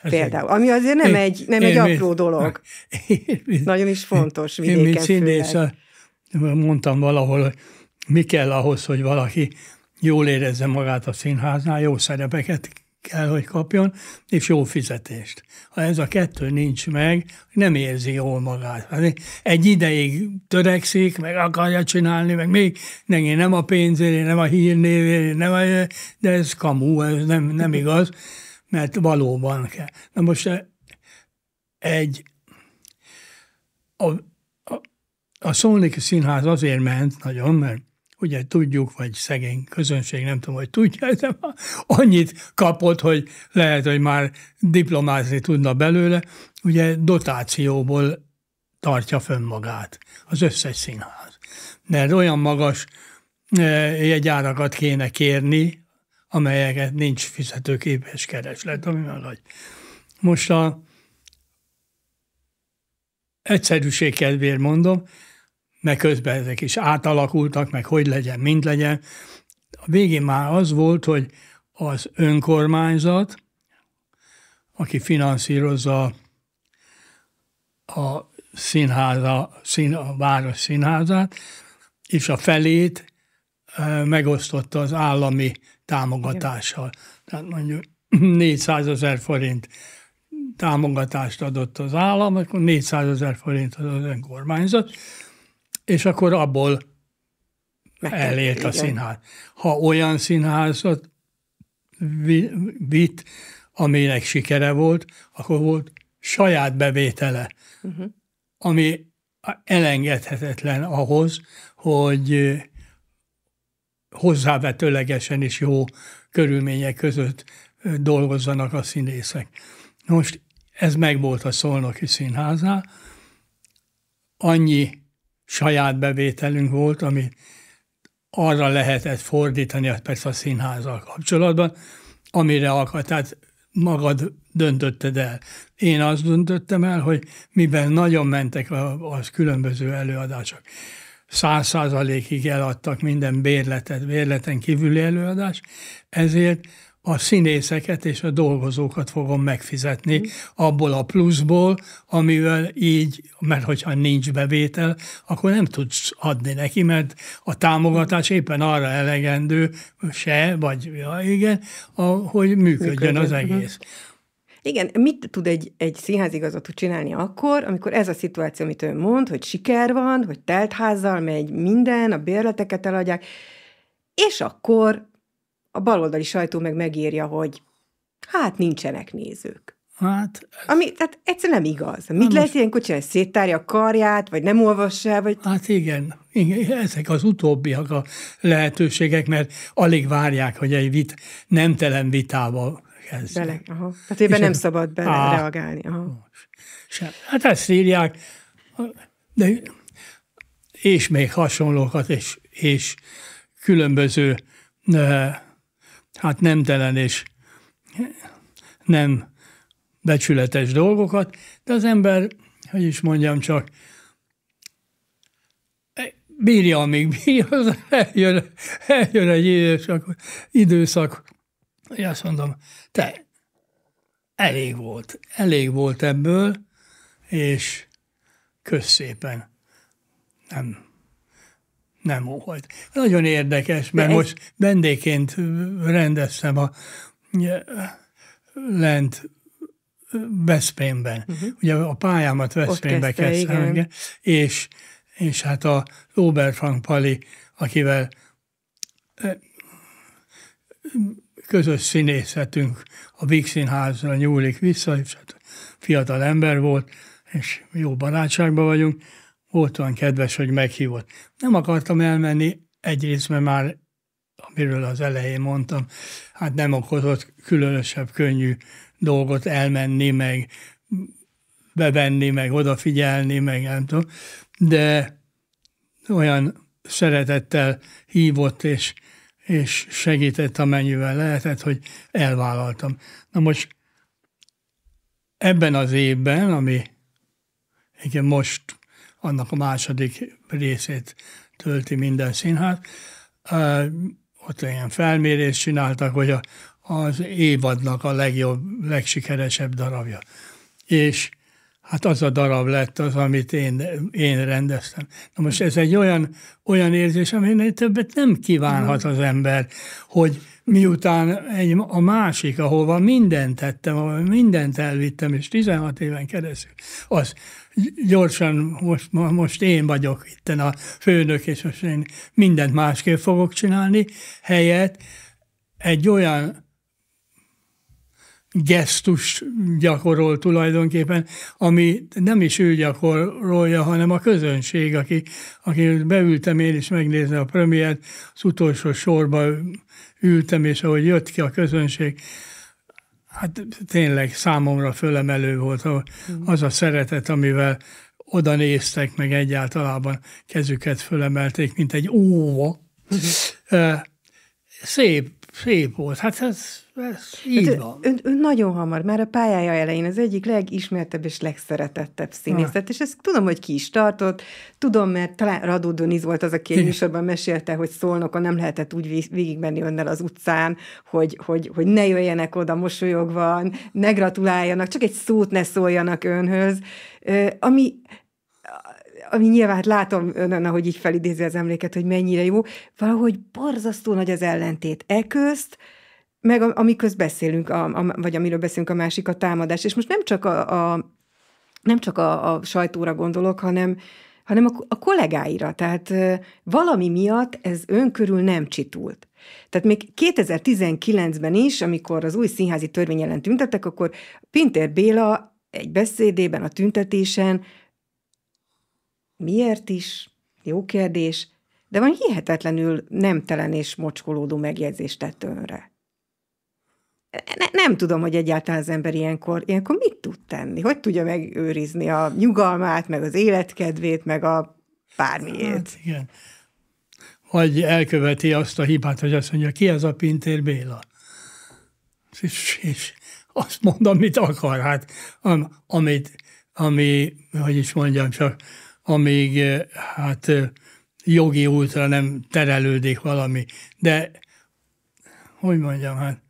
ez például. Ami azért nem én, egy, nem én egy apró dolog. Én, Nagyon is fontos vidéken Én, mint színész, mondtam valahol, hogy mi kell ahhoz, hogy valaki jól érezze magát a színháznál, jó szerepeket kell, hogy kapjon, és jó fizetést. Ha ez a kettő nincs meg, nem érzi jól magát. Hát egy ideig törekszik, meg akarja csinálni, meg még nem, nem a pénzért, nem a hírnévért, nem a, de ez kamu, ez nem, nem igaz, mert valóban kell. Na most eh, egy a, a, a Szolniki Színház azért ment nagyon, mert ugye tudjuk, vagy szegény közönség, nem tudom, hogy tudja, de annyit kapott, hogy lehet, hogy már diplomázni tudna belőle, ugye dotációból tartja fönn magát az összes színház. Mert olyan magas e, jegyárakat kéne kérni, amelyeket nincs fizetőképes kereslet, ami nagy. Most a egyszerűség kedvéért mondom, meg közben ezek is átalakultak, meg hogy legyen, mint legyen. A végén már az volt, hogy az önkormányzat, aki finanszírozza a színháza, szín, a város színházát, és a felét megosztotta az állami támogatással. Tehát mondjuk 400 ezer forint támogatást adott az állam, akkor 400 ezer forint az önkormányzat, és akkor abból elélt a színház. Ha olyan színházat vitt, aminek sikere volt, akkor volt saját bevétele, uh-huh. ami elengedhetetlen ahhoz, hogy hozzávetőlegesen is jó körülmények között dolgozzanak a színészek. Most ez megvolt a Szolnoki Színháznál, annyi saját bevételünk volt, ami arra lehetett fordítani, hát persze a színházzal kapcsolatban, amire akar. Tehát magad döntötted el. Én azt döntöttem el, hogy miben nagyon mentek az különböző előadások. Száz százalékig eladtak minden bérletet, bérleten kívüli előadás, ezért a színészeket és a dolgozókat fogom megfizetni mhm. abból a pluszból, amivel így, mert hogyha nincs bevétel, akkor nem tudsz adni neki, mert a támogatás éppen arra elegendő se, vagy ja, igen, a, hogy működjön, működjön az egész. Igen, mit tud egy, egy színházigazgató csinálni akkor, amikor ez a szituáció, amit ő mond, hogy siker van, hogy teltházzal megy minden, a bérleteket eladják, és akkor a baloldali sajtó meg megírja, hogy hát nincsenek nézők. Hát... Ez... Ami, tehát egyszerűen nem igaz. Mit most... lehet most... ilyenkor Széttárja a karját, vagy nem olvas el? Vagy... Hát igen, igen, ezek az utóbbiak a lehetőségek, mert alig várják, hogy egy vit, nemtelen vitába kezdjen. Bele, aha. Tehát ebben nem a... szabad bele á, reagálni. Aha. Sem. Hát ezt írják, de és még hasonlókat, és, és különböző hát nemtelen és nem becsületes dolgokat, de az ember, hogy is mondjam csak, bírja, amíg bírja, az eljön, eljön egy időszak, időszak, hogy azt mondom, te, elég volt, elég volt ebből, és kösz szépen. Nem nem volt. Nagyon érdekes, mert De most ez... vendégként rendeztem a lent Veszprémben. Uh-huh. Ugye a pályámat Veszprémbe kezdtem, igen. és, és hát a Oberfrank Pali, akivel eh, közös színészetünk a Víg Színházra nyúlik vissza, és hát fiatal ember volt, és jó barátságban vagyunk, volt olyan kedves, hogy meghívott. Nem akartam elmenni, egyrészt, mert már, amiről az elején mondtam, hát nem okozott különösebb könnyű dolgot elmenni, meg bevenni, meg odafigyelni, meg nem tudom, de olyan szeretettel hívott, és, és segített, amennyivel lehetett, hogy elvállaltam. Na most ebben az évben, ami igen, most annak a második részét tölti minden színház. Ott ilyen felmérést csináltak, hogy a, az évadnak a legjobb, legsikeresebb darabja. És hát az a darab lett az, amit én, én rendeztem. Na most ez egy olyan, olyan érzés, aminél többet nem kívánhat az ember, hogy miután egy, a másik, ahova mindent tettem, ahol mindent elvittem, és 16 éven keresztül, az gyorsan most, most én vagyok itt a főnök, és most én mindent másképp fogok csinálni, helyett egy olyan gesztus gyakorol tulajdonképpen, ami nem is ő gyakorolja, hanem a közönség, aki, aki beültem én is megnézni a premiért, az utolsó sorba ültem, és ahogy jött ki a közönség, hát tényleg számomra fölemelő volt hmm. az a szeretet, amivel oda néztek, meg egyáltalában kezüket fölemelték, mint egy óva. Hmm. Szép szép volt. Hát ez, ez így hát, van. Ön, ön nagyon hamar, már a pályája elején az egyik legismertebb és legszeretettebb színész. Ah. És ezt tudom, hogy ki is tartott, tudom, mert talán Radó Döniz volt az, aki műsorban mesélte, hogy szólnokon nem lehetett úgy végigmenni önnel az utcán, hogy, hogy, hogy ne jöjjenek oda mosolyogva, ne gratuláljanak, csak egy szót ne szóljanak önhöz. Ami ami nyilván hát látom önön, ahogy így felidézi az emléket, hogy mennyire jó, valahogy borzasztó nagy az ellentét e közt, meg amiköz beszélünk, a, a, vagy amiről beszélünk, a másik a támadás. És most nem csak a, a nem csak a, a sajtóra gondolok, hanem, hanem a, a kollégáira. Tehát valami miatt ez önkörül nem csitult. Tehát még 2019-ben is, amikor az új színházi törvény ellen tüntettek, akkor Pintér Béla egy beszédében a tüntetésen Miért is? Jó kérdés, de van hihetetlenül nemtelen és mocskolódó megjegyzést tett önre. Ne, nem tudom, hogy egyáltalán az ember ilyenkor, ilyenkor mit tud tenni, hogy tudja megőrizni a nyugalmát, meg az életkedvét, meg a bármiét. Hát igen. Vagy elköveti azt a hibát, hogy azt mondja, ki ez a Pintér Béla? És, és azt mondom, mit akar. Hát, am, amit, ami, hogy is mondjam, csak amíg eh, hát eh, jogi útra nem terelődik valami. De, hogy mondjam, hát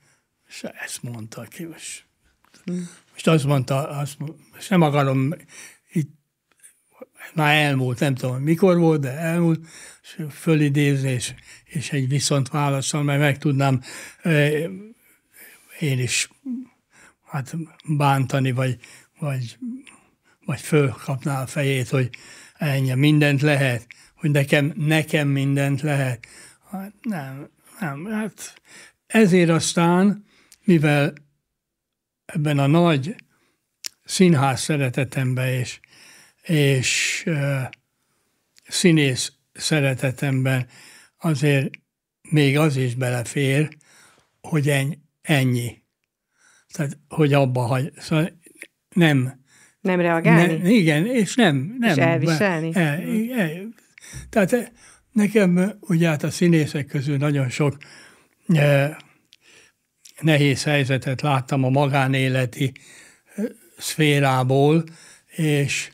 se ezt mondta ki most. Most azt mondta, azt, most nem akarom, itt már elmúlt, nem tudom mikor volt, de elmúlt, és fölidézni, és, és egy viszont válaszol, mert meg tudnám eh, én is hát bántani, vagy, vagy, vagy fölkapná a fejét, hogy Ennyi, mindent lehet, hogy nekem, nekem mindent lehet. Hát nem, nem, hát ezért aztán, mivel ebben a nagy színház szeretetemben és, és uh, színész szeretetemben azért még az is belefér, hogy ennyi. Tehát, hogy abba hagy. Szóval nem nem reagálni? Ne, igen, és nem. nem és elviselni? El, el, e, tehát e, nekem ugye hát a színészek közül nagyon sok eh, nehéz helyzetet láttam a magánéleti e, szférából, és,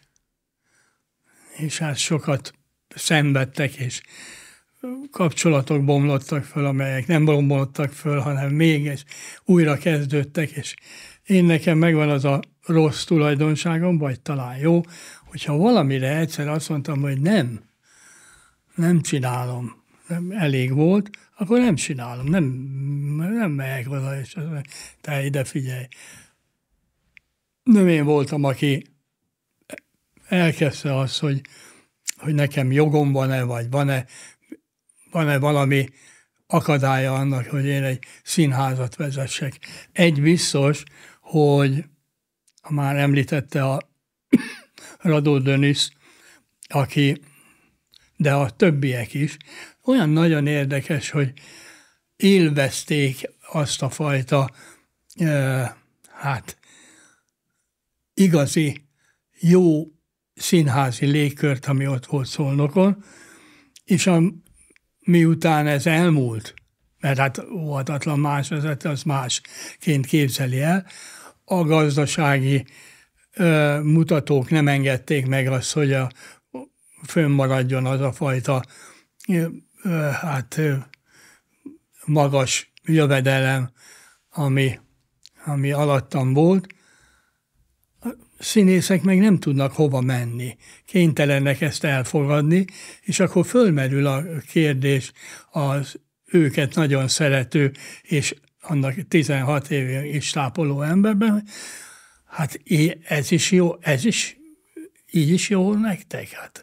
és hát sokat szenvedtek, és kapcsolatok bomlottak föl, amelyek nem bomlottak föl, hanem még és újra kezdődtek, és én nekem megvan az a rossz tulajdonságom, vagy talán jó, hogyha valamire egyszer azt mondtam, hogy nem, nem csinálom, nem elég volt, akkor nem csinálom, nem, nem megyek oda, és te ide figyelj. Nem én voltam, aki elkezdte azt, hogy, hogy nekem jogom van-e, vagy van-e, van-e valami akadálya annak, hogy én egy színházat vezessek. Egy biztos, hogy ha már említette a Radó Dönisz, aki, de a többiek is, olyan nagyon érdekes, hogy élvezték azt a fajta, e, hát igazi, jó színházi légkört, ami ott volt szolnokon, és a, miután ez elmúlt, mert hát óhatatlan más vezető, az másként képzeli el, a gazdasági ö, mutatók nem engedték meg azt, hogy a, fönnmaradjon az a fajta ö, ö, hát ö, magas jövedelem, ami, ami alattam volt. A színészek meg nem tudnak hova menni, kénytelenek ezt elfogadni, és akkor fölmerül a kérdés az őket nagyon szerető és annak 16 éve is tápoló emberben, hát ez is jó, ez is, így is jó nektek. Hát,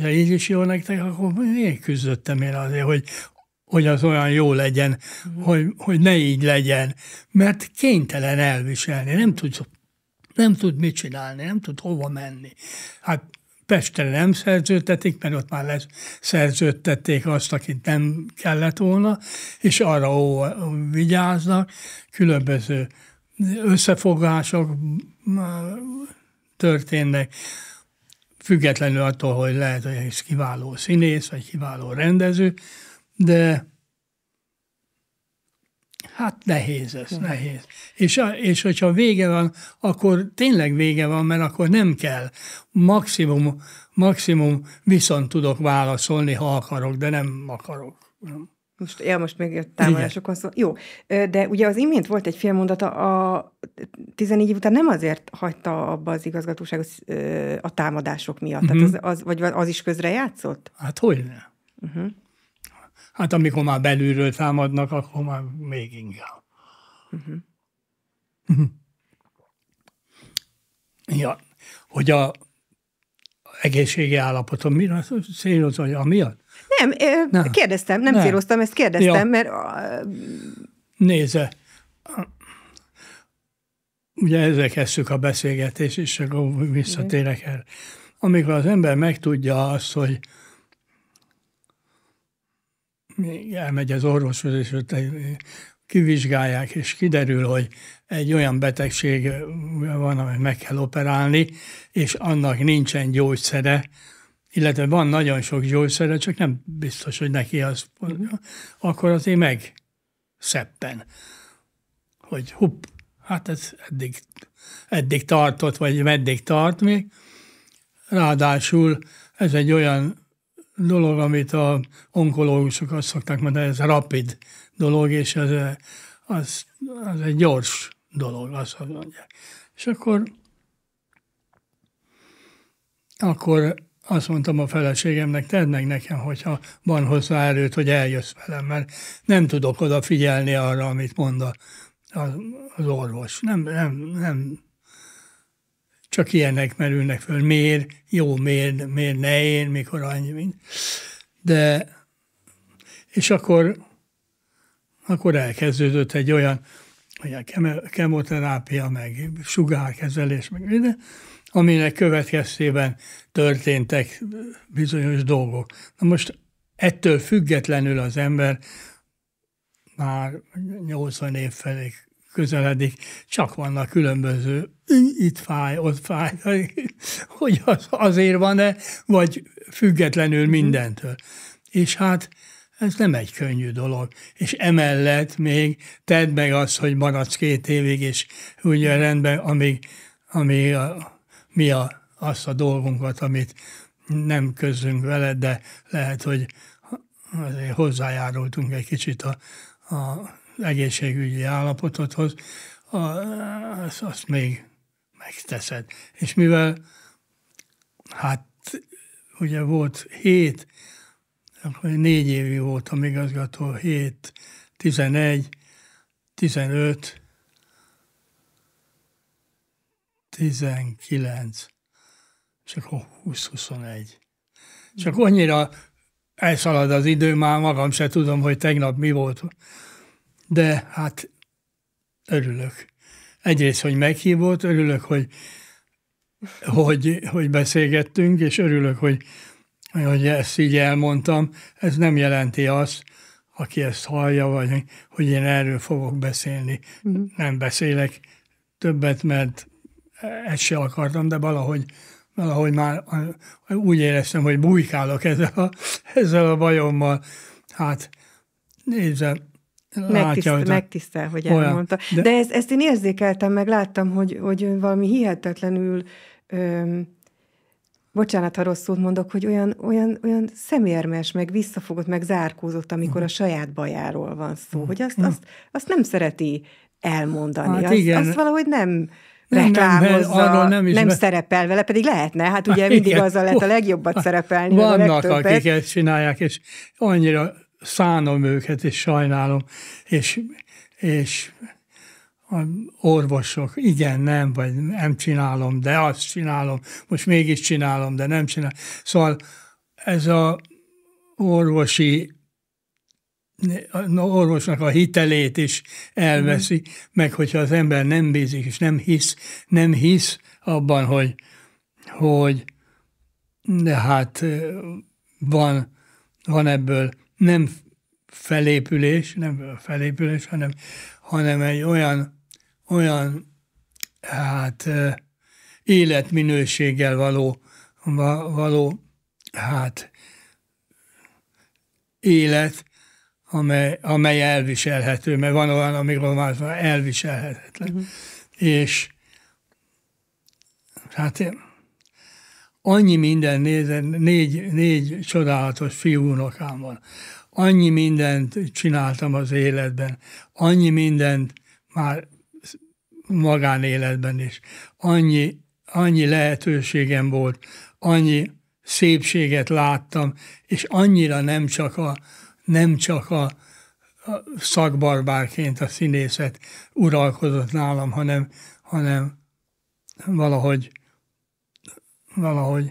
ha így is jó nektek, akkor miért küzdöttem én azért, hogy, hogy az olyan jó legyen, mm. hogy, hogy ne így legyen, mert kénytelen elviselni, nem tud, nem tud mit csinálni, nem tud hova menni. Hát Pestre nem szerződtetik, mert ott már lesz, azt, akit nem kellett volna, és arra ó, vigyáznak, különböző összefogások mm, történnek, függetlenül attól, hogy lehet, hogy ez kiváló színész, vagy kiváló rendező, de Hát nehéz ez, nehéz. És, és hogyha vége van, akkor tényleg vége van, mert akkor nem kell. Maximum, maximum viszont tudok válaszolni, ha akarok, de nem akarok. Most, ja, most még jött támadásokon szó. Jó, de ugye az imént volt egy félmondata, a 14 év után nem azért hagyta abba az igazgatóságot a támadások miatt. Uh-huh. Tehát mhm. az, az, vagy az is közre játszott? Hát hogyne. Uh-huh. Hát amikor már belülről támadnak, akkor már még inkább. Uh-huh. ja, hogy a egészségi állapotom mi az, mira hogy amiatt? Nem, nem, kérdeztem, nem, nem céloztam, ezt kérdeztem, ja. mert... A... Nézze, ugye ezzel kezdtük a beszélgetést, és akkor visszatérek el. Amikor az ember megtudja azt, hogy elmegy az orvoshoz, és ott kivizsgálják, és kiderül, hogy egy olyan betegség van, amit meg kell operálni, és annak nincsen gyógyszere, illetve van nagyon sok gyógyszere, csak nem biztos, hogy neki az, mhm. akkor azért meg szeppen, hogy hupp, hát ez eddig, eddig tartott, vagy meddig tart még. Ráadásul ez egy olyan dolog, amit a onkológusok azt szokták mondani, ez rapid dolog, és ez, az, az egy gyors dolog, azt mondják. És akkor, akkor azt mondtam a feleségemnek, tedd meg nekem, hogyha van hozzá erőt, hogy eljössz velem, mert nem tudok odafigyelni arra, amit mond a, az orvos. Nem, nem, nem csak ilyenek merülnek föl. Miért? Jó, miért, miért ne én, mikor annyi, mint. De, és akkor, akkor elkezdődött egy olyan, hogy a kemoterápia, meg sugárkezelés, meg minden, aminek következtében történtek bizonyos dolgok. Na most ettől függetlenül az ember már 80 év felé közeledik, csak vannak különböző, itt fáj, ott fáj, hogy az azért van-e, vagy függetlenül mhm. mindentől. És hát ez nem egy könnyű dolog. És emellett még tedd meg azt, hogy maradsz két évig, és ugye rendben, amíg, amíg a, mi a, azt a dolgunkat, amit nem közünk veled, de lehet, hogy azért hozzájárultunk egy kicsit a, a egészségügyi állapotodhoz, azt, azt még megteszed. És mivel, hát ugye volt hét, akkor négy évi voltam igazgató, hét, tizenegy, tizenöt, tizenkilenc, és akkor 20-21. Csak annyira elszalad az idő, már magam se tudom, hogy tegnap mi volt, de hát örülök. Egyrészt, hogy meghívott, örülök, hogy, hogy, hogy beszélgettünk, és örülök, hogy, hogy ezt így elmondtam. Ez nem jelenti azt, aki ezt hallja, vagy hogy én erről fogok beszélni. Mm. Nem beszélek többet, mert ezt se akartam, de valahogy, valahogy már úgy éreztem, hogy bujkálok ezzel a, ezzel a bajommal. Hát nézzem, Megtisztel, látja, megtisztel, hogy olyan, elmondta. De, de ezt, ezt én érzékeltem, meg láttam, hogy, hogy valami hihetetlenül, öm, bocsánat, ha rosszul mondok, hogy olyan, olyan, olyan szemérmes, meg visszafogott, meg zárkózott, amikor a mhm. saját bajáról van szó, mhm. hogy azt, mhm. azt, azt nem szereti elmondani. Hát azt, igen. azt valahogy nem reklámozza, nem, nem, nem, is nem be... szerepel vele, pedig lehetne, hát ugye mindig Igen. azzal lehet a legjobbat szerepelni. Vannak, a akik ezt csinálják, és annyira szánom őket, és sajnálom, és, és az orvosok, igen, nem, vagy nem csinálom, de azt csinálom, most mégis csinálom, de nem csinálom. Szóval ez a orvosi az orvosnak a hitelét is elveszi, mm. meg hogyha az ember nem bízik, és nem hisz, nem hisz abban, hogy, hogy de hát van, van ebből nem felépülés, nem felépülés, hanem, hanem egy olyan, olyan hát életminőséggel való, való hát élet, amely, amely elviselhető, mert van olyan, amikor már elviselhetetlen. Uh-huh. És hát én, Annyi minden, négy, négy, négy csodálatos fiúnokám van. Annyi mindent csináltam az életben, annyi mindent már magánéletben is. Annyi, annyi lehetőségem volt, annyi szépséget láttam, és annyira nem csak a, nem csak a, a szakbarbárként a színészet uralkodott nálam, hanem, hanem valahogy valahogy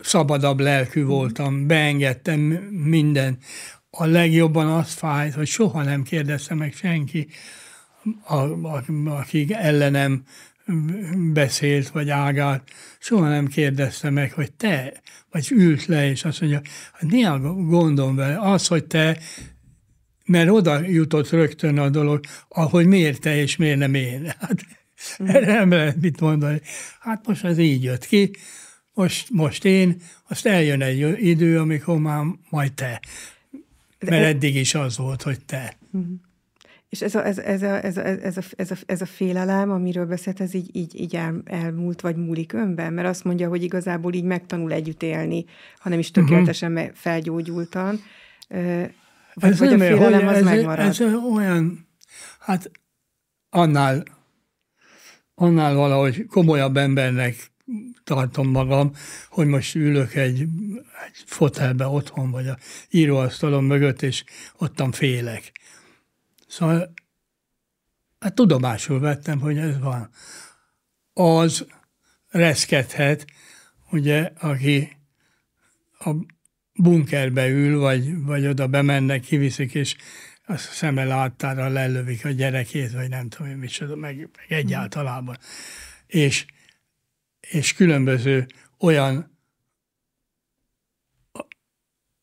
szabadabb lelkű voltam, beengedtem minden. A legjobban az fájt, hogy soha nem kérdezte meg senki, a, a, akik ellenem beszélt, vagy ágált, soha nem kérdezte meg, hogy te, vagy ült le, és azt mondja, hogy hát mi a gondom vele? Az, hogy te, mert oda jutott rögtön a dolog, ahogy miért te, és miért nem én. Hát erre mhm. nem lehet mit mondani. Hát most ez így jött ki, most, most én, azt eljön egy idő, amikor már majd te. Mert eddig is az volt, hogy te. Mhm. És ez a, ez, ez, a, ez, a, ez, a, ez, a, ez a félelem, amiről beszélt, ez így, így, így el, elmúlt, vagy múlik önben? Mert azt mondja, hogy igazából így megtanul együtt élni, hanem is mhm. tökéletesen uh-huh. felgyógyultan. Vagy, ez vagy nem a félelem hogy az ez, megmarad? Ez olyan, hát annál annál valahogy komolyabb embernek tartom magam, hogy most ülök egy, egy fotelbe otthon, vagy a íróasztalom mögött, és ottan félek. Szóval hát tudomásul vettem, hogy ez van. Az reszkedhet, ugye, aki a bunkerbe ül, vagy, vagy oda bemennek, kiviszik, és a szeme láttára lelövik a gyerekét, vagy nem tudom én micsoda, meg, meg egyáltalában. És, és különböző olyan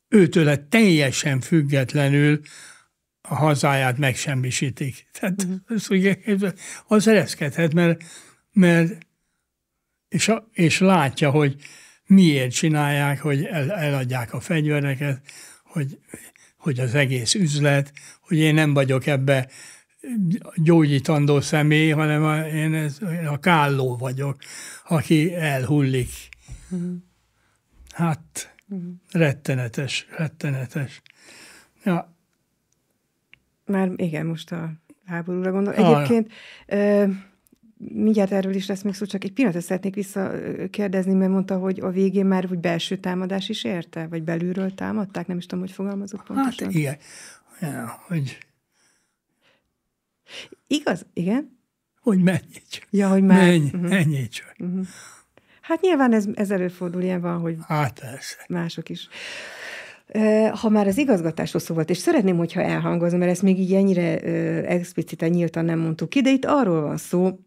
őtől teljesen függetlenül a hazáját megsemmisítik. Tehát mm. az ereszkedhet, mert, mert és, a, és látja, hogy miért csinálják, hogy el, eladják a fegyvereket, hogy hogy az egész üzlet, hogy én nem vagyok ebbe gyógyítandó személy, hanem a, én ez, a kálló vagyok, aki elhullik. Uh-huh. Hát, uh-huh. rettenetes, rettenetes. Ja. Már igen, most a háborúra gondolok. Egyébként... Ah mindjárt erről is lesz még szó, csak egy pillanatot szeretnék visszakérdezni, mert mondta, hogy a végén már úgy belső támadás is érte, vagy belülről támadták, nem is tudom, hogy fogalmazott hát, pontosan. Hát igen, ja, hogy... Igaz, igen? Hogy menj csak. Ja, hogy már. Menj, uh-huh. Mhm. menj csak. Uh-huh. Hát nyilván ez, ez előfordul ilyen van, hogy hát, persze. mások is. Ha már az igazgatásról szó volt, és szeretném, hogyha elhangozom, mert ezt még így ennyire expliciten, nyíltan nem mondtuk ki, de itt arról van szó,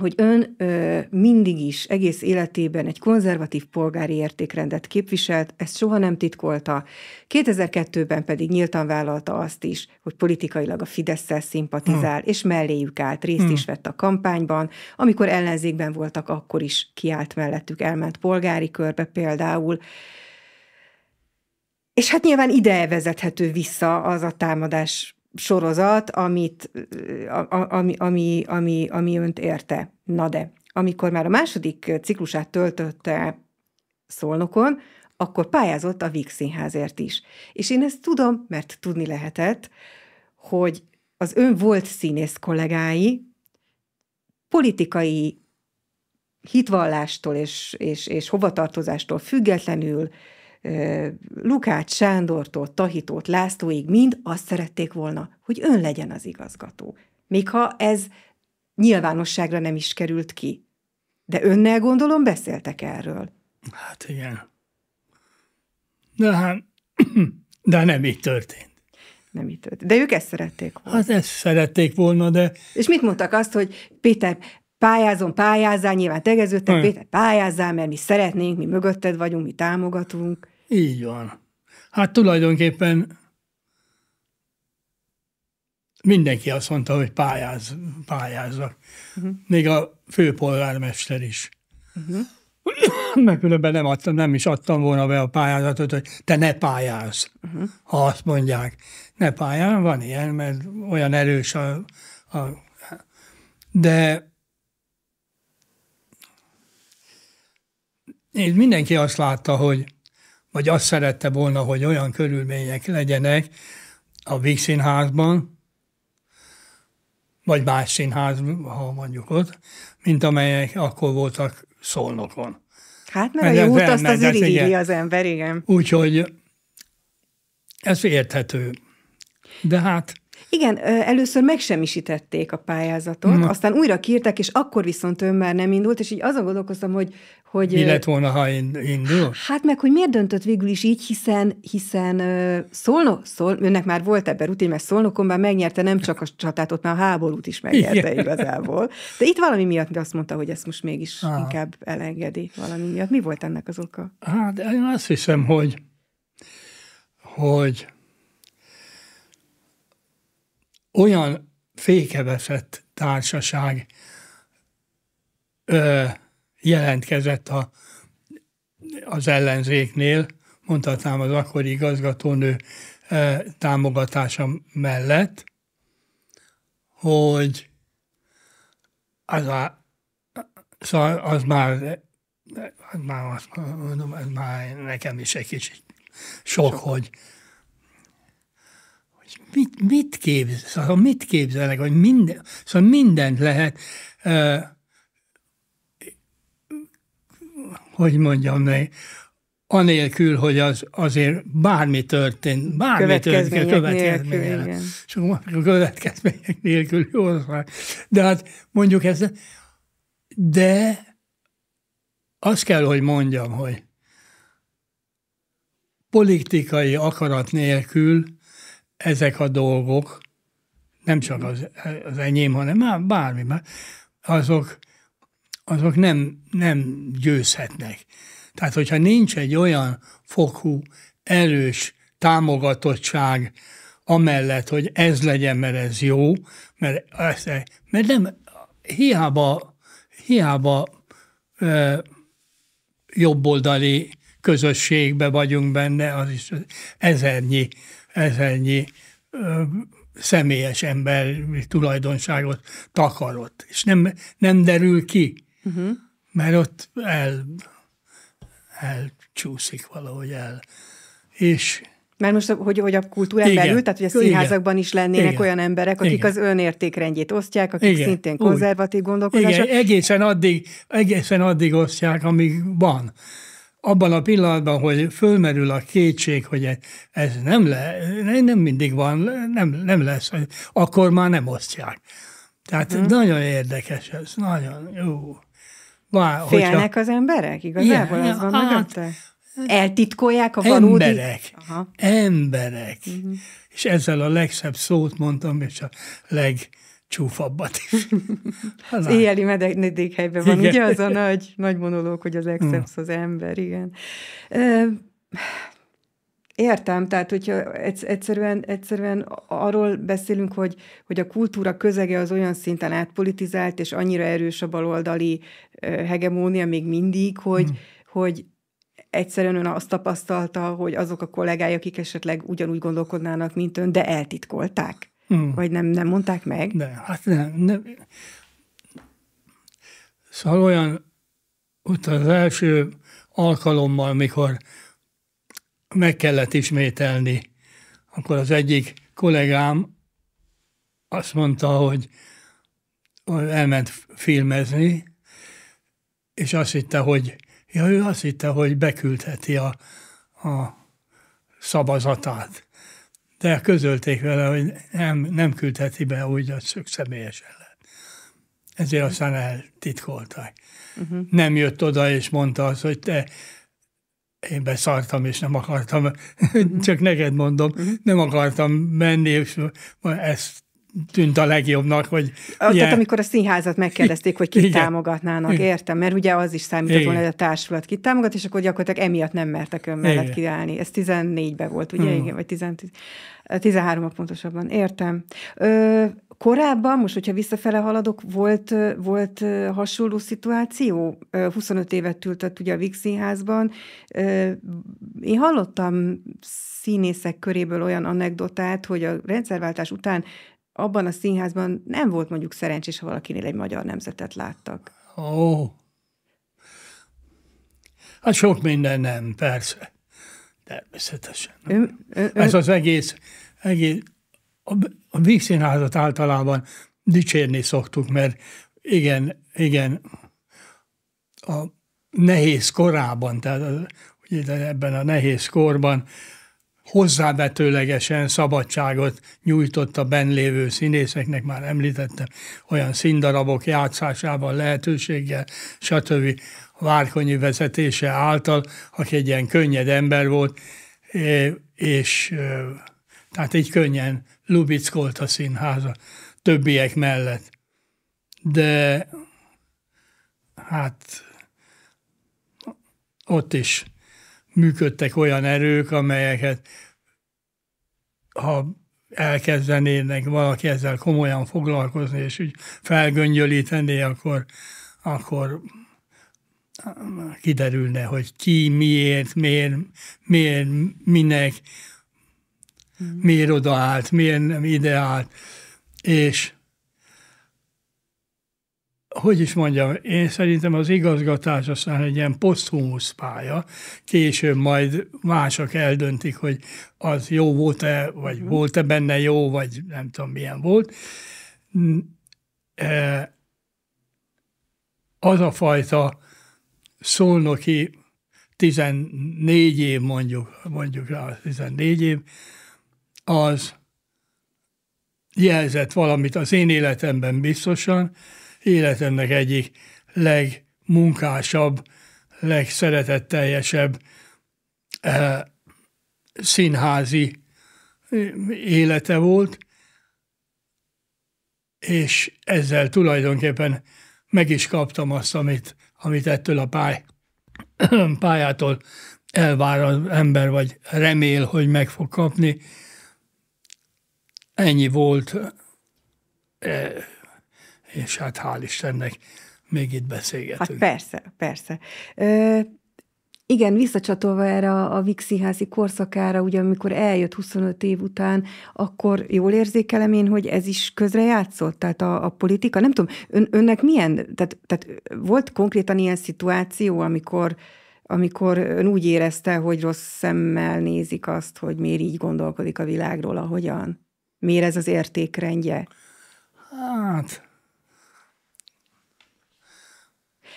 hogy ön ö, mindig is egész életében egy konzervatív polgári értékrendet képviselt, ezt soha nem titkolta. 2002-ben pedig nyíltan vállalta azt is, hogy politikailag a Fidesz-szel szimpatizál, hmm. és melléjük állt, részt hmm. is vett a kampányban. Amikor ellenzékben voltak, akkor is kiállt mellettük, elment polgári körbe például. És hát nyilván ide vezethető vissza az a támadás sorozat, amit, ami, ami, ami, ami önt érte. Na de, amikor már a második ciklusát töltötte Szolnokon, akkor pályázott a Víg Színházért is. És én ezt tudom, mert tudni lehetett, hogy az ön volt színész kollégái politikai hitvallástól és, és, és hovatartozástól függetlenül Lukács Sándortól, Tahitót, Lászlóig mind azt szerették volna, hogy ön legyen az igazgató. Még ha ez nyilvánosságra nem is került ki. De önnel gondolom beszéltek erről. Hát igen. De hát, de nem így történt. Nem így történt. De ők ezt szerették volna. Hát ezt szerették volna, de... És mit mondtak azt, hogy Péter, pályázom, pályázzál, nyilván tegeződtek, Péter, pályázzál, mert mi szeretnénk, mi mögötted vagyunk, mi támogatunk. Így van. Hát tulajdonképpen mindenki azt mondta, hogy pályáz, pályázzak. Uh-huh. Még a főpolgármester is. Uh-huh. Mert különben nem, adtam, nem is adtam volna be a pályázatot, hogy te ne pályázz, uh-huh. ha azt mondják. Ne pályázz, van ilyen, mert olyan erős a... a de én mindenki azt látta, hogy vagy azt szerette volna, hogy olyan körülmények legyenek a Vígszínházban, vagy más színházban, ha mondjuk ott, mint amelyek akkor voltak szolnokon. Hát mert, mert a jó benne, azt az irigyíri az ember, igen. Úgyhogy ez érthető. De hát igen, először megsemmisítették a pályázatot, Na. Mhm. aztán újra kértek és akkor viszont ön már nem indult, és így azon gondolkoztam, hogy... hogy Mi lett volna, ha indul? Hát meg, hogy miért döntött végül is így, hiszen, hiszen Szolno, Szol, önnek már volt ebben rutin, mert Szolnokon már megnyerte nem csak a csatát, ott már a háborút is megnyerte Igen. igazából. De itt valami miatt azt mondta, hogy ezt most mégis ah. inkább elengedi valami miatt. Mi volt ennek az oka? Hát én azt hiszem, hogy hogy olyan fékeveszett társaság ö, jelentkezett a, az ellenzéknél, mondhatnám az akkori igazgatónő ö, támogatása mellett, hogy az, a, szóval az már az már azt mondom, ez már nekem is egy kicsit sok, sok. hogy és mit, mit, képzel, szóval mit képzelek, hogy minden, szóval mindent lehet, eh, hogy mondjam, meg, anélkül, hogy az, azért bármi történt, bármi következmények történt, következmények nélkül, igen. És a következmények nélkül jó De hát mondjuk ez, de azt kell, hogy mondjam, hogy politikai akarat nélkül ezek a dolgok, nem csak az, az enyém, hanem már bármi, azok, azok nem, nem győzhetnek. Tehát, hogyha nincs egy olyan fokú, erős támogatottság amellett, hogy ez legyen, mert ez jó, mert, ez, mert nem, hiába, hiába ö, jobboldali közösségbe vagyunk benne, az is ezernyi ezennyi személyes ember tulajdonságot takarott, és nem, nem derül ki, uh-huh. mert ott el, elcsúszik valahogy el. És mert most, hogy, hogy a kultúrán igen, belül, tehát hogy a színházakban is lennének igen, olyan emberek, akik igen, az önértékrendjét osztják, akik igen, szintén konzervatív gondolkodásra... Igen, egészen addig, egészen addig osztják, amíg van abban a pillanatban, hogy fölmerül a kétség, hogy ez nem, le, nem mindig van, nem, nem lesz, akkor már nem osztják. Tehát hmm. nagyon érdekes ez, nagyon jó. Bár, Félnek hogyha, az emberek? Igazából ilyen, az van hát, mögötte? Eltitkolják a valódi... Emberek, Aha. emberek. Uh-huh. És ezzel a legszebb szót mondtam, és a leg csúfabbat is. Az éjjeli medegnédékhelyben van, igen. ugye az a nagy, nagy monológ, hogy az mm. excepsz az ember, igen. Értem, tehát hogyha egyszerűen, egyszerűen arról beszélünk, hogy, hogy a kultúra közege az olyan szinten átpolitizált, és annyira erős a baloldali hegemónia még mindig, hogy, hmm. hogy egyszerűen ön azt tapasztalta, hogy azok a kollégái, akik esetleg ugyanúgy gondolkodnának, mint ön, de eltitkolták. Mm. Vagy nem, nem mondták meg? De, hát nem, nem. Szóval olyan, ott az első alkalommal, mikor meg kellett ismételni, akkor az egyik kollégám azt mondta, hogy elment filmezni, és azt hitte, hogy ja, ő azt hitte, hogy beküldheti a, a szavazatát de közölték vele, hogy nem, nem küldheti be úgy, hogy csak személyesen lehet. Ezért aztán eltitkolták. Uh-huh. Nem jött oda, és mondta azt, hogy te én beszartam, és nem akartam, uh-huh. csak neked mondom, uh-huh. nem akartam menni, és ezt tűnt a legjobbnak, hogy... Ilyen... Tehát amikor a színházat megkérdezték, hogy kit Igen. támogatnának, Igen. értem, mert ugye az is számított Igen. volna, hogy a társulat kit támogat, és akkor gyakorlatilag emiatt nem mertek ön mellett Igen. kiállni. Ez 14-ben volt, ugye? Igen. Hmm. Igen, vagy 13 a pontosabban. Értem. Ö, korábban, most, hogyha visszafele haladok, volt, volt hasonló szituáció? 25 évet tültött ugye a Vix színházban. Én hallottam színészek köréből olyan anekdotát, hogy a rendszerváltás után abban a színházban nem volt mondjuk szerencsés, ha valakinél egy magyar nemzetet láttak. Ó, oh. hát sok minden nem, persze. Természetesen. Ön, ön, Ez az egész, egész a, a vígszínházat általában dicsérni szoktuk, mert igen, igen, a nehéz korában, tehát ugye ebben a nehéz korban hozzávetőlegesen szabadságot nyújtott a benlévő színészeknek, már említettem, olyan színdarabok játszásával, lehetőséggel, stb. Várkonyi vezetése által, aki egy ilyen könnyed ember volt, és tehát így könnyen lubickolt a színháza többiek mellett. De hát ott is működtek olyan erők, amelyeket ha elkezdenének valaki ezzel komolyan foglalkozni, és úgy felgöngyölíteni, akkor, akkor kiderülne, hogy ki, miért, miért, miért minek, hmm. miért odaállt, miért nem ideált és hogy is mondjam, én szerintem az igazgatás aztán egy ilyen poszthumusz pálya, később majd mások eldöntik, hogy az jó volt-e, vagy mhm. volt-e benne jó, vagy nem tudom milyen volt. E, az a fajta szolnoki 14 év mondjuk, mondjuk rá 14 év, az jelzett valamit az én életemben biztosan, életemnek egyik legmunkásabb, legszeretetteljesebb eh, színházi eh, élete volt, és ezzel tulajdonképpen meg is kaptam azt, amit, amit ettől a pály, pályától elvár az ember, vagy remél, hogy meg fog kapni. Ennyi volt eh, és hát hál' Istennek még itt beszélgetünk. Hát persze, persze. Ö, igen, visszacsatolva erre a, a Vixiházi korszakára, ugye amikor eljött 25 év után, akkor jól érzékelem én, hogy ez is közre játszott, tehát a, a politika, nem tudom, ön, önnek milyen, tehát, tehát volt konkrétan ilyen szituáció, amikor amikor ön úgy érezte, hogy rossz szemmel nézik azt, hogy miért így gondolkodik a világról, ahogyan? Miért ez az értékrendje? Hát,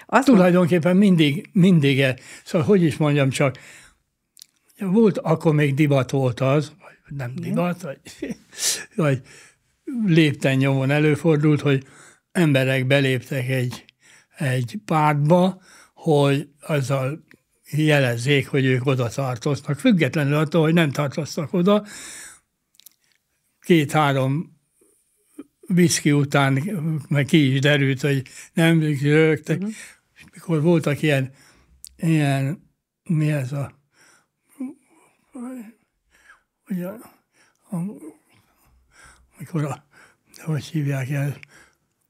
Azt Tulajdonképpen mindig, mindig, e, szóval hogy is mondjam csak, volt, akkor még divat volt az, vagy nem Igen. divat, vagy, vagy lépten nyomon előfordult, hogy emberek beléptek egy, egy pártba, hogy azzal jelezzék, hogy ők oda tartoznak, függetlenül attól, hogy nem tartoztak oda. Két-három viszki után, meg ki is derült, hogy nem rögtek, uh-huh mikor voltak ilyen, ilyen mi ez a, ugye, a, amikor a, hogy hívják el,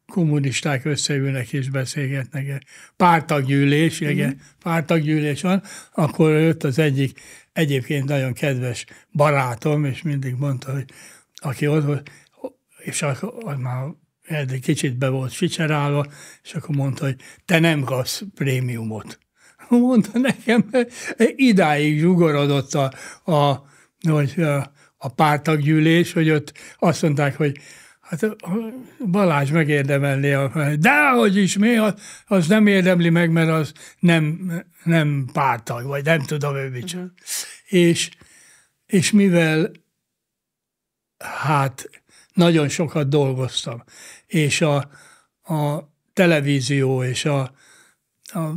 kommunisták összeülnek és beszélgetnek, pártaggyűlés, mm. igen, pártaggyűlés van, akkor jött az egyik, egyébként nagyon kedves barátom, és mindig mondta, hogy aki ott volt, és akkor már egy kicsit be volt csicserálva, és akkor mondta, hogy te nem kapsz prémiumot. Mondta nekem, idáig zsugorodott a, a, a, a pártaggyűlés, hogy ott azt mondták, hogy hát Balázs megérdemelné, de hogy is mi, az, az nem érdemli meg, mert az nem, nem pártag, vagy nem tudom ő Uh-huh. Mhm. És, és mivel hát nagyon sokat dolgoztam, és a, a televízió és a, a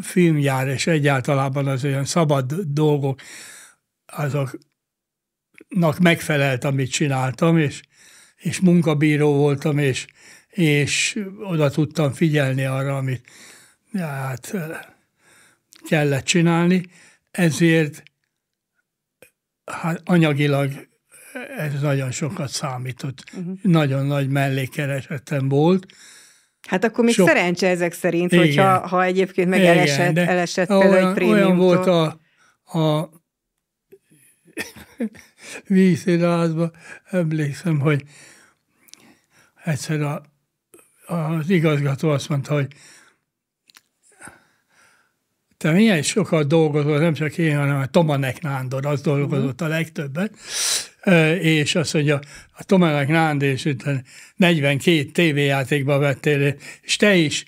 filmjár és egyáltalában az olyan szabad dolgok, azoknak megfelelt, amit csináltam, és, és munkabíró voltam, és, és oda tudtam figyelni arra, amit hát, kellett csinálni, ezért hát anyagilag ez nagyon sokat számított. Uh-huh. Nagyon nagy mellékeresetem volt. Hát akkor még Sok... szerencse ezek szerint, Igen. hogyha ha egyébként meg Igen, elesett, de elesett olyan, például egy prémiumtól. Olyan volt a, a vízilázban, emlékszem, hogy egyszer a, az igazgató azt mondta, hogy te milyen sokat dolgozol, nem csak én, hanem a Tomanek Nándor, az dolgozott a legtöbbet, és azt mondja, a Tomelek Nándi, és 42 tévéjátékba vettél, és te is,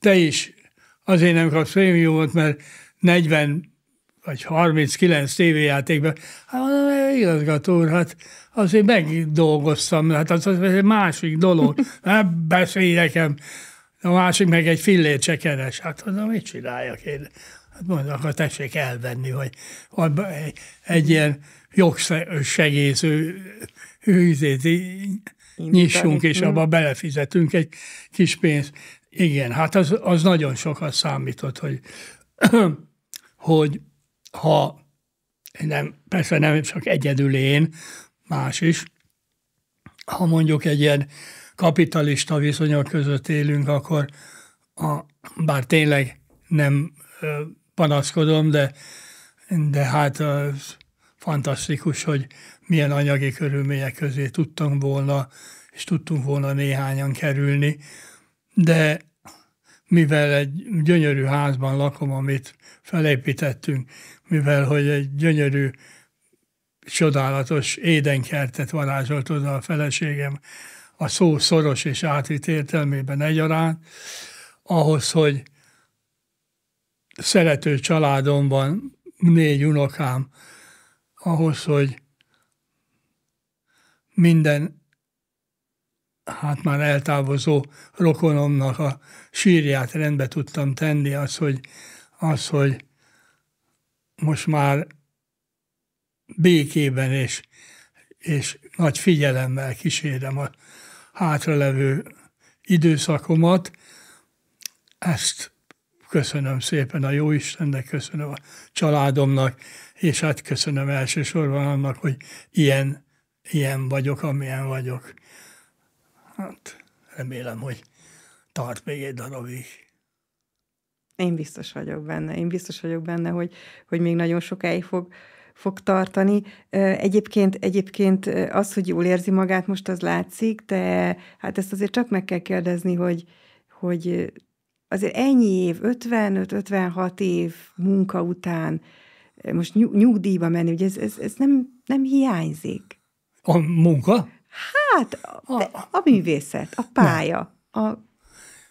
te is azért nem kapsz prémiumot, mert 40 vagy 39 tévéjátékban, hát mondom, igazgató úr, hát azért megdolgoztam, hát az, az egy másik dolog, nem beszélj nekem, a másik meg egy fillért se keres, hát mondom, mit csináljak én? Hát mondom, akkor tessék elvenni, hogy vagy egy ilyen jogsegéző hűzét nyissunk, és mm. abba belefizetünk egy kis pénzt. Igen, hát az, az nagyon sokat számított, hogy, hogy ha nem, persze nem csak egyedül én, más is, ha mondjuk egy ilyen kapitalista viszonyok között élünk, akkor a, bár tényleg nem panaszkodom, de, de hát az, fantasztikus, hogy milyen anyagi körülmények közé tudtunk volna, és tudtunk volna néhányan kerülni, de mivel egy gyönyörű házban lakom, amit felépítettünk, mivel hogy egy gyönyörű, csodálatos édenkertet varázsolt oda a feleségem, a szó szoros és átvitt értelmében egyaránt, ahhoz, hogy szerető családomban négy unokám ahhoz, hogy minden hát már eltávozó rokonomnak a sírját rendbe tudtam tenni, az, hogy, az, hogy most már békében és, és nagy figyelemmel kísérem a hátralevő időszakomat. Ezt köszönöm szépen a jó Istennek, köszönöm a családomnak, és hát köszönöm elsősorban annak, hogy ilyen, ilyen vagyok, amilyen vagyok. Hát remélem, hogy tart még egy darabig. Én biztos vagyok benne, én biztos vagyok benne, hogy, hogy még nagyon sokáig fog, fog tartani. Egyébként, egyébként az, hogy jól érzi magát, most az látszik, de hát ezt azért csak meg kell kérdezni, hogy, hogy azért ennyi év, 55-56 év munka után most nyugdíjba menni, ugye ez, ez, ez nem, nem hiányzik. A munka? Hát, a, a, a művészet, a pálya. Nem. A...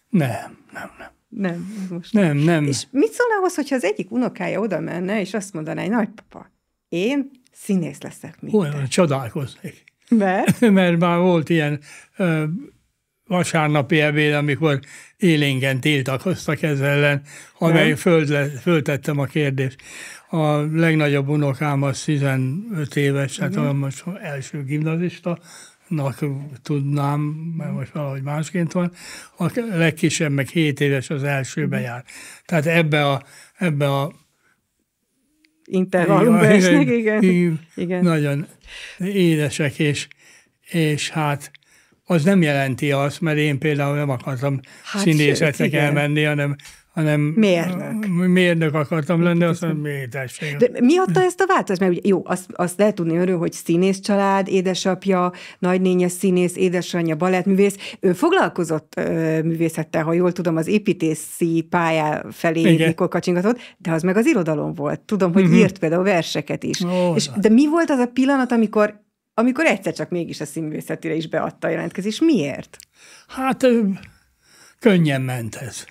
nem, nem, nem. Nem, most nem. Nem, És mit szólna ahhoz, hogyha az egyik unokája oda menne, és azt mondaná, hogy nagypapa, én színész leszek mint Olyan, csodálkoznék. Mert? Mert már volt ilyen ö, vasárnapi ebéd, amikor élénken tiltakoztak ezzel ellen, amely földle, föltettem a kérdést. A legnagyobb unokám az 15 éves, hát mm. most első gimnazista, nak tudnám, mert most valahogy másként van, a legkisebb meg 7 éves az elsőbe mhm. jár. Tehát ebbe a, ebbe a intervallumba igen, igen. igen. Nagyon édesek, és, és hát az nem jelenti azt, mert én például nem akartam hát színészetnek sőt, elmenni, hanem hanem mérnök. mérnök akartam lenni, azt mondom, métesség. De mi adta ezt a változást? Mert ugye, jó, azt, azt lehet tudni örül, hogy színész család, édesapja, nagynénye színész, édesanyja balettművész. Ő foglalkozott ö, művészettel, ha jól tudom, az építészi pályá felé Igen. mikor kacsingatott, de az meg az irodalom volt. Tudom, hogy uh-huh. írt például verseket is. Oh, És, de mi volt az a pillanat, amikor amikor egyszer csak mégis a színvészetire is beadta a jelentkezés. Miért? Hát könnyen ment ez.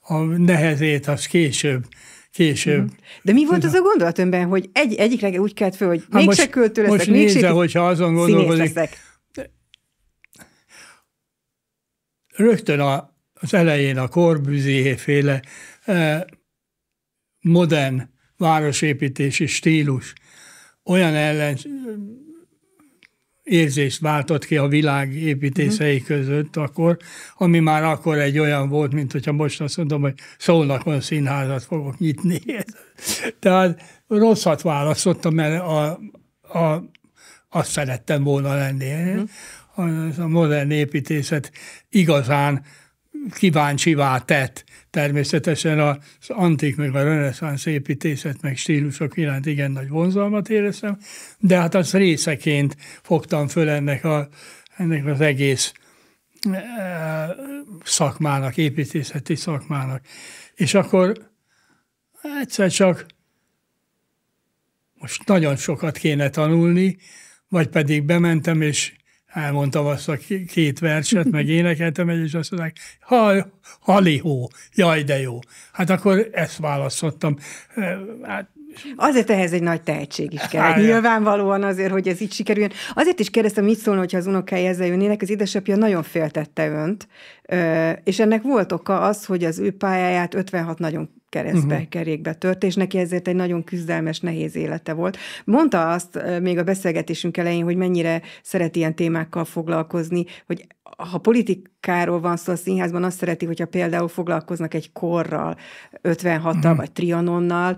A nehezét az később később. Mhm. De mi volt az a gondolat önben, hogy egy, egyik reggel úgy kelt föl, hogy hát mégse költő leszek, most mégse nézze, hogyha azon gondolkodik. Leszek. Rögtön a, az elején a korbüzi féle modern városépítési stílus olyan ellen érzést váltott ki a világ építései uh-huh. Mhm. között akkor, ami már akkor egy olyan volt, mint hogyha most azt mondom, hogy szólnakon színházat fogok nyitni. Tehát rosszat választottam, mert a, a, azt szerettem volna lenni. Uh-huh. A, a modern építészet igazán kíváncsivá tett természetesen az antik meg a reneszánsz építészet meg stílusok iránt igen nagy vonzalmat éreztem, de hát az részeként fogtam föl ennek, a, ennek az egész eh, szakmának, építészeti szakmának. És akkor egyszer csak most nagyon sokat kéne tanulni, vagy pedig bementem, és elmondtam azt a két verset, meg énekeltem egy, és azt mondták, ha, halihó, jaj de jó. Hát akkor ezt választottam. Hát Azért ehhez egy nagy tehetség is kell. Há, Nyilvánvalóan azért, hogy ez így sikerüljön. Azért is kérdeztem, mit szólna, hogyha az unokája ezzel jönnének. Az édesapja nagyon féltette önt, és ennek volt oka az, hogy az ő pályáját 56 nagyon keresztbe, uh-huh. kerékbe tört, és neki ezért egy nagyon küzdelmes, nehéz élete volt. Mondta azt még a beszélgetésünk elején, hogy mennyire szeret ilyen témákkal foglalkozni, hogy ha politikáról van szó a színházban, azt szereti, hogyha például foglalkoznak egy korral, 56-tal uh-huh. Mhm. vagy trianonnal,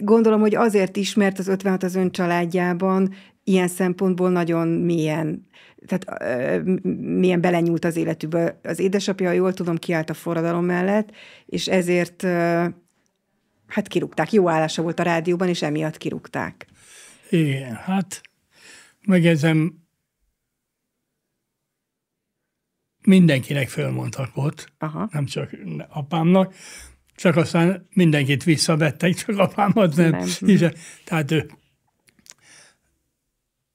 Gondolom, hogy azért is, mert az 56 az ön családjában ilyen szempontból nagyon milyen, tehát ö, milyen belenyúlt az életükbe. Az édesapja, jól tudom, kiállt a forradalom mellett, és ezért ö, hát kirúgták. Jó állása volt a rádióban, és emiatt kirúgták. Igen, hát megezem, mindenkinek fölmondtak ott, Aha. nem csak apámnak, csak aztán mindenkit visszavettek, csak apámat nem. nem. És, tehát ő.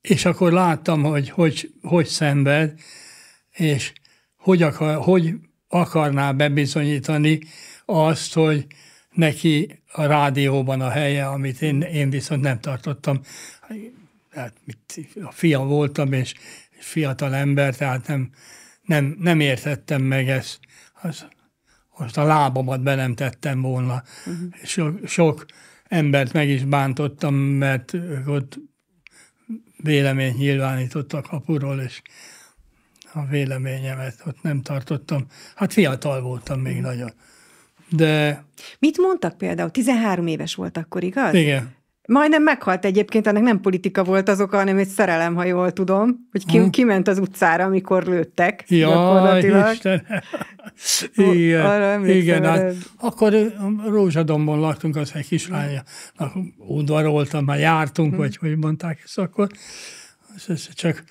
És akkor láttam, hogy hogy, hogy szenved, és hogy, akar, hogy akarná bebizonyítani azt, hogy neki a rádióban a helye, amit én, én viszont nem tartottam. Hát, mit a fia voltam, és fiatal ember, tehát nem, nem, nem értettem meg ezt. Az, most a lábamat be nem tettem volna. Uh-huh. Sok, sok embert meg is bántottam, mert ott véleményt nyilvánítottak apuról, és a véleményemet ott nem tartottam. Hát fiatal voltam még uh-huh. nagyon. De... Mit mondtak például? 13 éves volt akkor, igaz? Igen. Majdnem meghalt egyébként, ennek nem politika volt az oka, hanem egy szerelem, ha jól tudom, hogy ki, hmm. kiment az utcára, amikor lőttek. Ja, Isten. igen, igen hát, akkor Rózsadombon laktunk, az egy kislánynak udvaroltam, már jártunk, hmm. vagy hogy mondták ezt akkor. És csak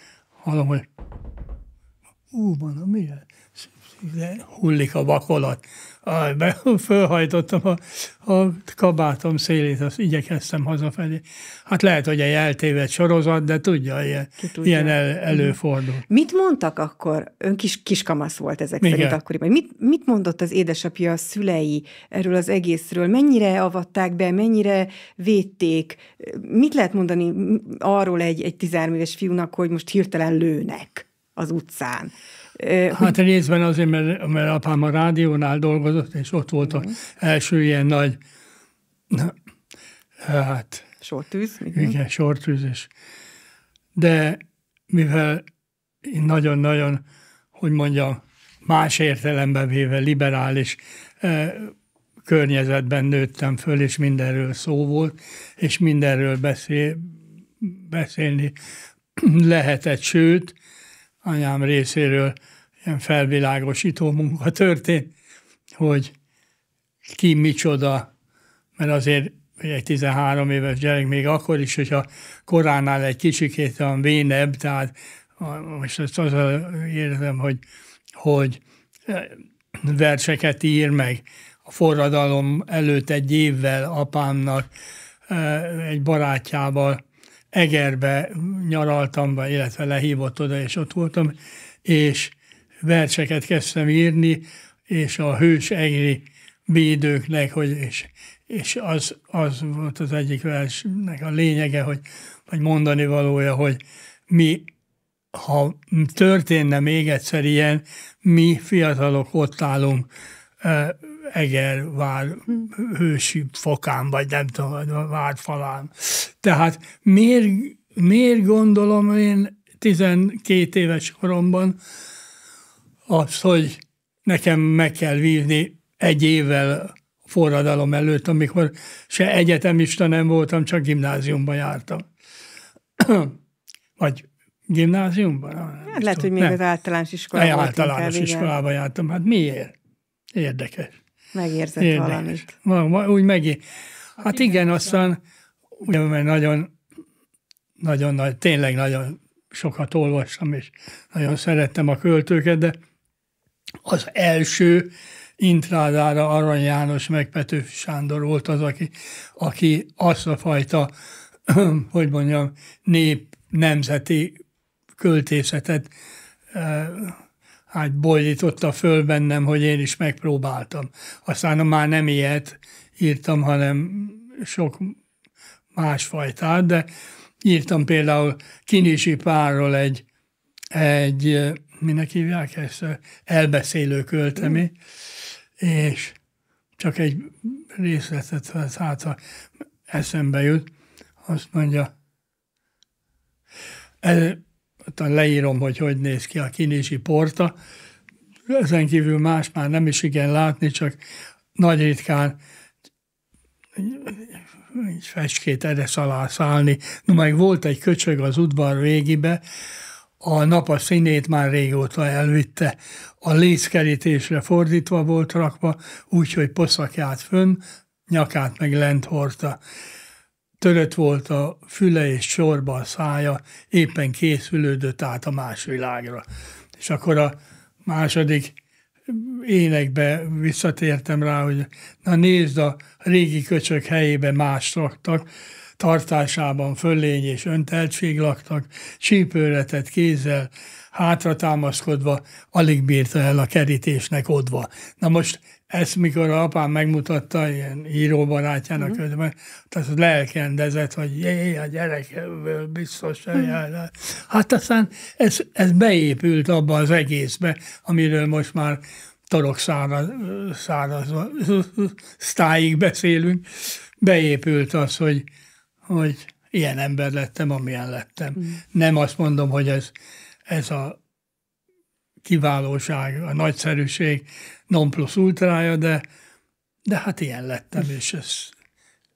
hallom, hogy ú, van, mi hullik a vakolat. fölhajtottam a, a kabátom szélét, azt igyekeztem hazafelé. Hát lehet, hogy egy eltévedt sorozat, de tudja, ilyen, tudja. ilyen el, mhm. előfordul. Mit mondtak akkor? Ön kis, kiskamasz volt ezek Igen. szerint akkoriban. Mit, mit mondott az édesapja, a szülei erről az egészről? Mennyire avatták be, mennyire védték? Mit lehet mondani arról egy, egy 13 éves fiúnak, hogy most hirtelen lőnek az utcán? Hát hogy... részben azért, mert, mert apám a rádiónál dolgozott, és ott volt az mhm. első ilyen nagy, na, hát... Sortűz? Igen, igen sortűz És, De mivel én nagyon-nagyon, hogy mondjam, más értelemben véve liberális eh, környezetben nőttem föl, és mindenről szó volt, és mindenről beszél, beszélni lehetett, sőt, anyám részéről ilyen felvilágosító munka történt, hogy ki micsoda, mert azért egy 13 éves gyerek még akkor is, hogyha koránál egy kicsikét van vénebb, tehát most ezt az érzem, hogy, hogy e, verseket ír meg a forradalom előtt egy évvel apámnak, e, egy barátjával Egerbe nyaraltam, illetve lehívott oda, és ott voltam, és verseket kezdtem írni, és a hős egri védőknek, hogy és, és az, az volt az egyik versnek a lényege, hogy, vagy mondani valója, hogy mi, ha történne még egyszer ilyen, mi fiatalok ott állunk e, Egervár hősi fokán, vagy nem tudom, vár falán. Tehát miért, miért gondolom én 12 éves koromban, az, hogy nekem meg kell vívni egy évvel forradalom előtt, amikor se egyetemista nem voltam, csak gimnáziumban jártam. Vagy gimnáziumban? Hát lehet, hogy még nem. az általános iskolában. jártam. általános inkább, iskolában igen. jártam. Hát miért? Érdekes. Megérzett Érdekes. valamit. Úgy meg. Hát igen, aztán ugye, mert nagyon, nagyon nagy, tényleg nagyon sokat olvastam, és nagyon szerettem a költőket, de az első intrádára Arany János meg Petőfi Sándor volt az, aki, aki azt a fajta, hogy mondjam, nép nemzeti költészetet eh, hát bolyította föl bennem, hogy én is megpróbáltam. Aztán már nem ilyet írtam, hanem sok másfajtát, de írtam például Kinisi Párról egy, egy eh, minek hívják ezt, elbeszélő költemi, és csak egy részletet vesz hát, eszembe jut, azt mondja, ez, hát leírom, hogy hogy néz ki a kinési porta, ezen kívül más már nem is igen látni, csak nagy ritkán egy fecskét erre alá szállni. No, meg volt egy köcsög az udvar végibe, a nap a színét már régóta elvitte, a lézkerítésre fordítva volt rakva, úgyhogy poszakját fönn, nyakát meg lent hordta. Törött volt a füle és sorba a szája, éppen készülődött át a más világra. És akkor a második énekbe visszatértem rá, hogy na nézd, a régi köcsök helyébe más raktak, tartásában föllény és önteltség laktak, csípőretett kézzel, hátra támaszkodva, alig bírta el a kerítésnek odva. Na most ezt mikor a apám megmutatta ilyen íróbarátjának mm. huh ödben, tehát lelkendezett, hogy jé, a gyerek biztos Mm. Hát aztán ez, ez beépült abba az egészbe, amiről most már torok száraz, száraz, sztáig beszélünk, beépült az, hogy hogy ilyen ember lettem, amilyen lettem. Hmm. Nem azt mondom, hogy ez, ez a kiválóság, a nagyszerűség non plus ultrája, de, de hát ilyen lettem, és ez...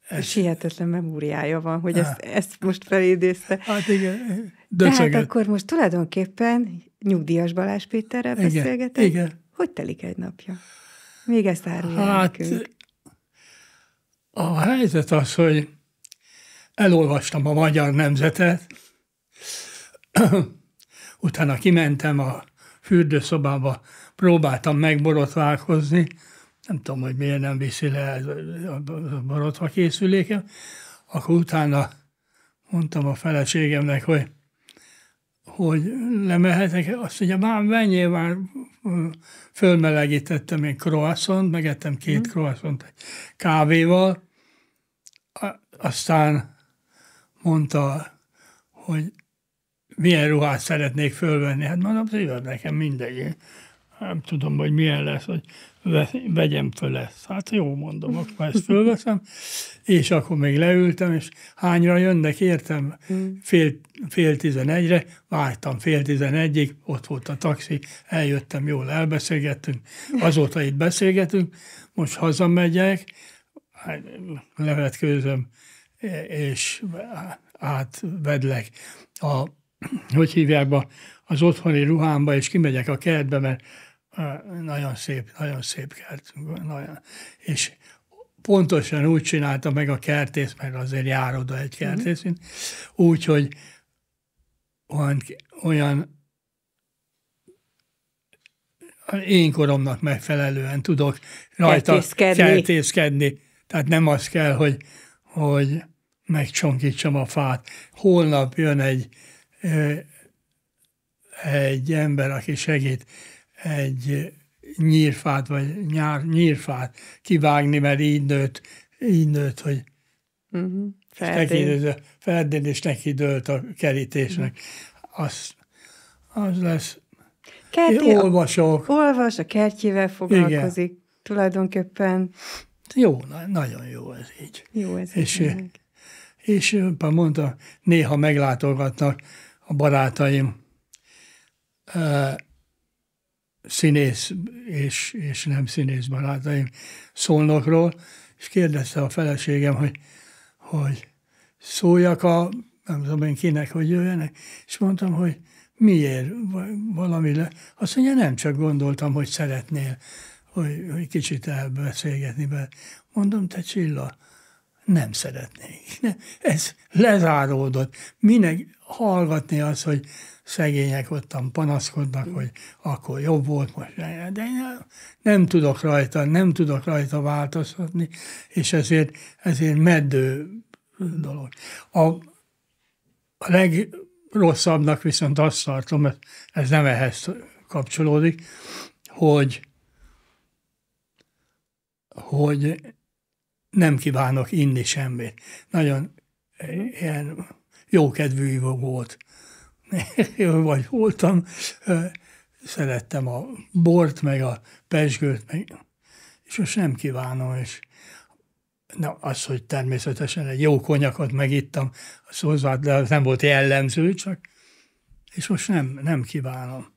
ez... És hihetetlen memóriája van, hogy ezt, ezt most felidézte. Hát igen, hát döcöget. Tehát akkor most tulajdonképpen nyugdíjas Balázs Péterrel igen, beszélgetek. Igen. Hogy telik egy napja? Még ezt árulja hát, nekünk. A helyzet az, hogy elolvastam a magyar nemzetet, utána kimentem a fürdőszobába, próbáltam megborotválkozni, nem tudom, hogy miért nem viszi le a borotva készülékem, akkor utána mondtam a feleségemnek, hogy hogy lemehetek, azt mondja, már mennyi, már mm, fölmelegítettem én croissant, megettem két mhm. croissant egy kávéval, aztán mondta, hogy milyen ruhát szeretnék fölvenni. Hát mondom, szíved nekem mindegy. Nem tudom, hogy milyen lesz, hogy vegyem föl ezt. Hát jó, mondom, akkor ezt fölveszem, és akkor még leültem, és hányra jönnek, értem, fél, fél tizenegyre, vártam fél tizenegyig, ott volt a taxi, eljöttem, jól elbeszélgettünk, azóta itt beszélgetünk, most hazamegyek, hát, levetkőzöm, és átvedlek a, hogy hívják be, az otthoni ruhámba, és kimegyek a kertbe, mert nagyon szép, nagyon szép kertünk nagyon. És pontosan úgy csinálta meg a kertész, mert azért jár oda egy mhm. kertész, mm. úgy, hogy olyan, olyan én koromnak megfelelően tudok rajta kertészkedni. kertészkedni. Tehát nem az kell, hogy hogy megcsonkítsam a fát. Holnap jön egy, egy ember, aki segít egy nyírfát, vagy nyár, nyírfát kivágni, mert így nőtt, így nőtt, hogy uh-huh. Ferdén. Ferdén és neki dőlt a kerítésnek. Uh-huh. Az, az lesz. Kerti, Én olvasok. Olvas, a kertjével foglalkozik. Igen. Tulajdonképpen jó, nagyon jó ez így. Jó ez és, így. És, és mondta, néha meglátogatnak a barátaim e, színész és, és nem színész barátaim szólnokról, és kérdezte a feleségem, hogy, hogy szóljak a, nem tudom én kinek, hogy jöjjenek, és mondtam, hogy miért valami le. Azt mondja, nem csak gondoltam, hogy szeretnél hogy, hogy kicsit elbeszélgetni be. Mondom, te Csilla, nem szeretnék. ne, Ez lezáródott. Minek hallgatni az, hogy szegények ottan panaszkodnak, hogy akkor jobb volt most. De én nem tudok rajta, nem tudok rajta változtatni, és ezért, ezért meddő dolog. A, a legrosszabbnak viszont azt tartom, ez nem ehhez kapcsolódik, hogy hogy nem kívánok inni semmit. Nagyon eh, ilyen jókedvű volt. vagy voltam, eh, szerettem a bort, meg a pesgőt, meg, és most nem kívánom, és na, az, hogy természetesen egy jó konyakot megittam, az hozzá, de az nem volt jellemző, csak, és most nem, nem kívánom.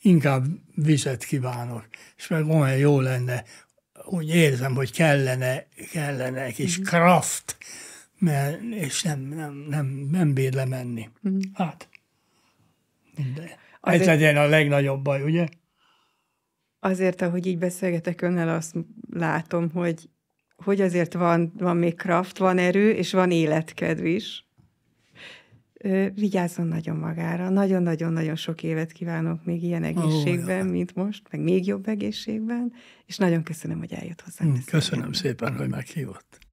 Inkább vizet kívánok, és meg olyan jó lenne, úgy érzem, hogy kellene, kellene egy kis mm. kraft, mert, és nem, nem, nem, nem bír lemenni. Mm. Hát, de azért, ez legyen a legnagyobb baj, ugye? Azért, ahogy így beszélgetek önnel, azt látom, hogy, hogy azért van, van még kraft, van erő, és van életkedv is vigyázzon nagyon magára. Nagyon-nagyon-nagyon sok évet kívánok még ilyen egészségben, oh, mint most, meg még jobb egészségben, és nagyon köszönöm, hogy eljött hozzám. Hm, köszönöm szépen, hogy meghívott.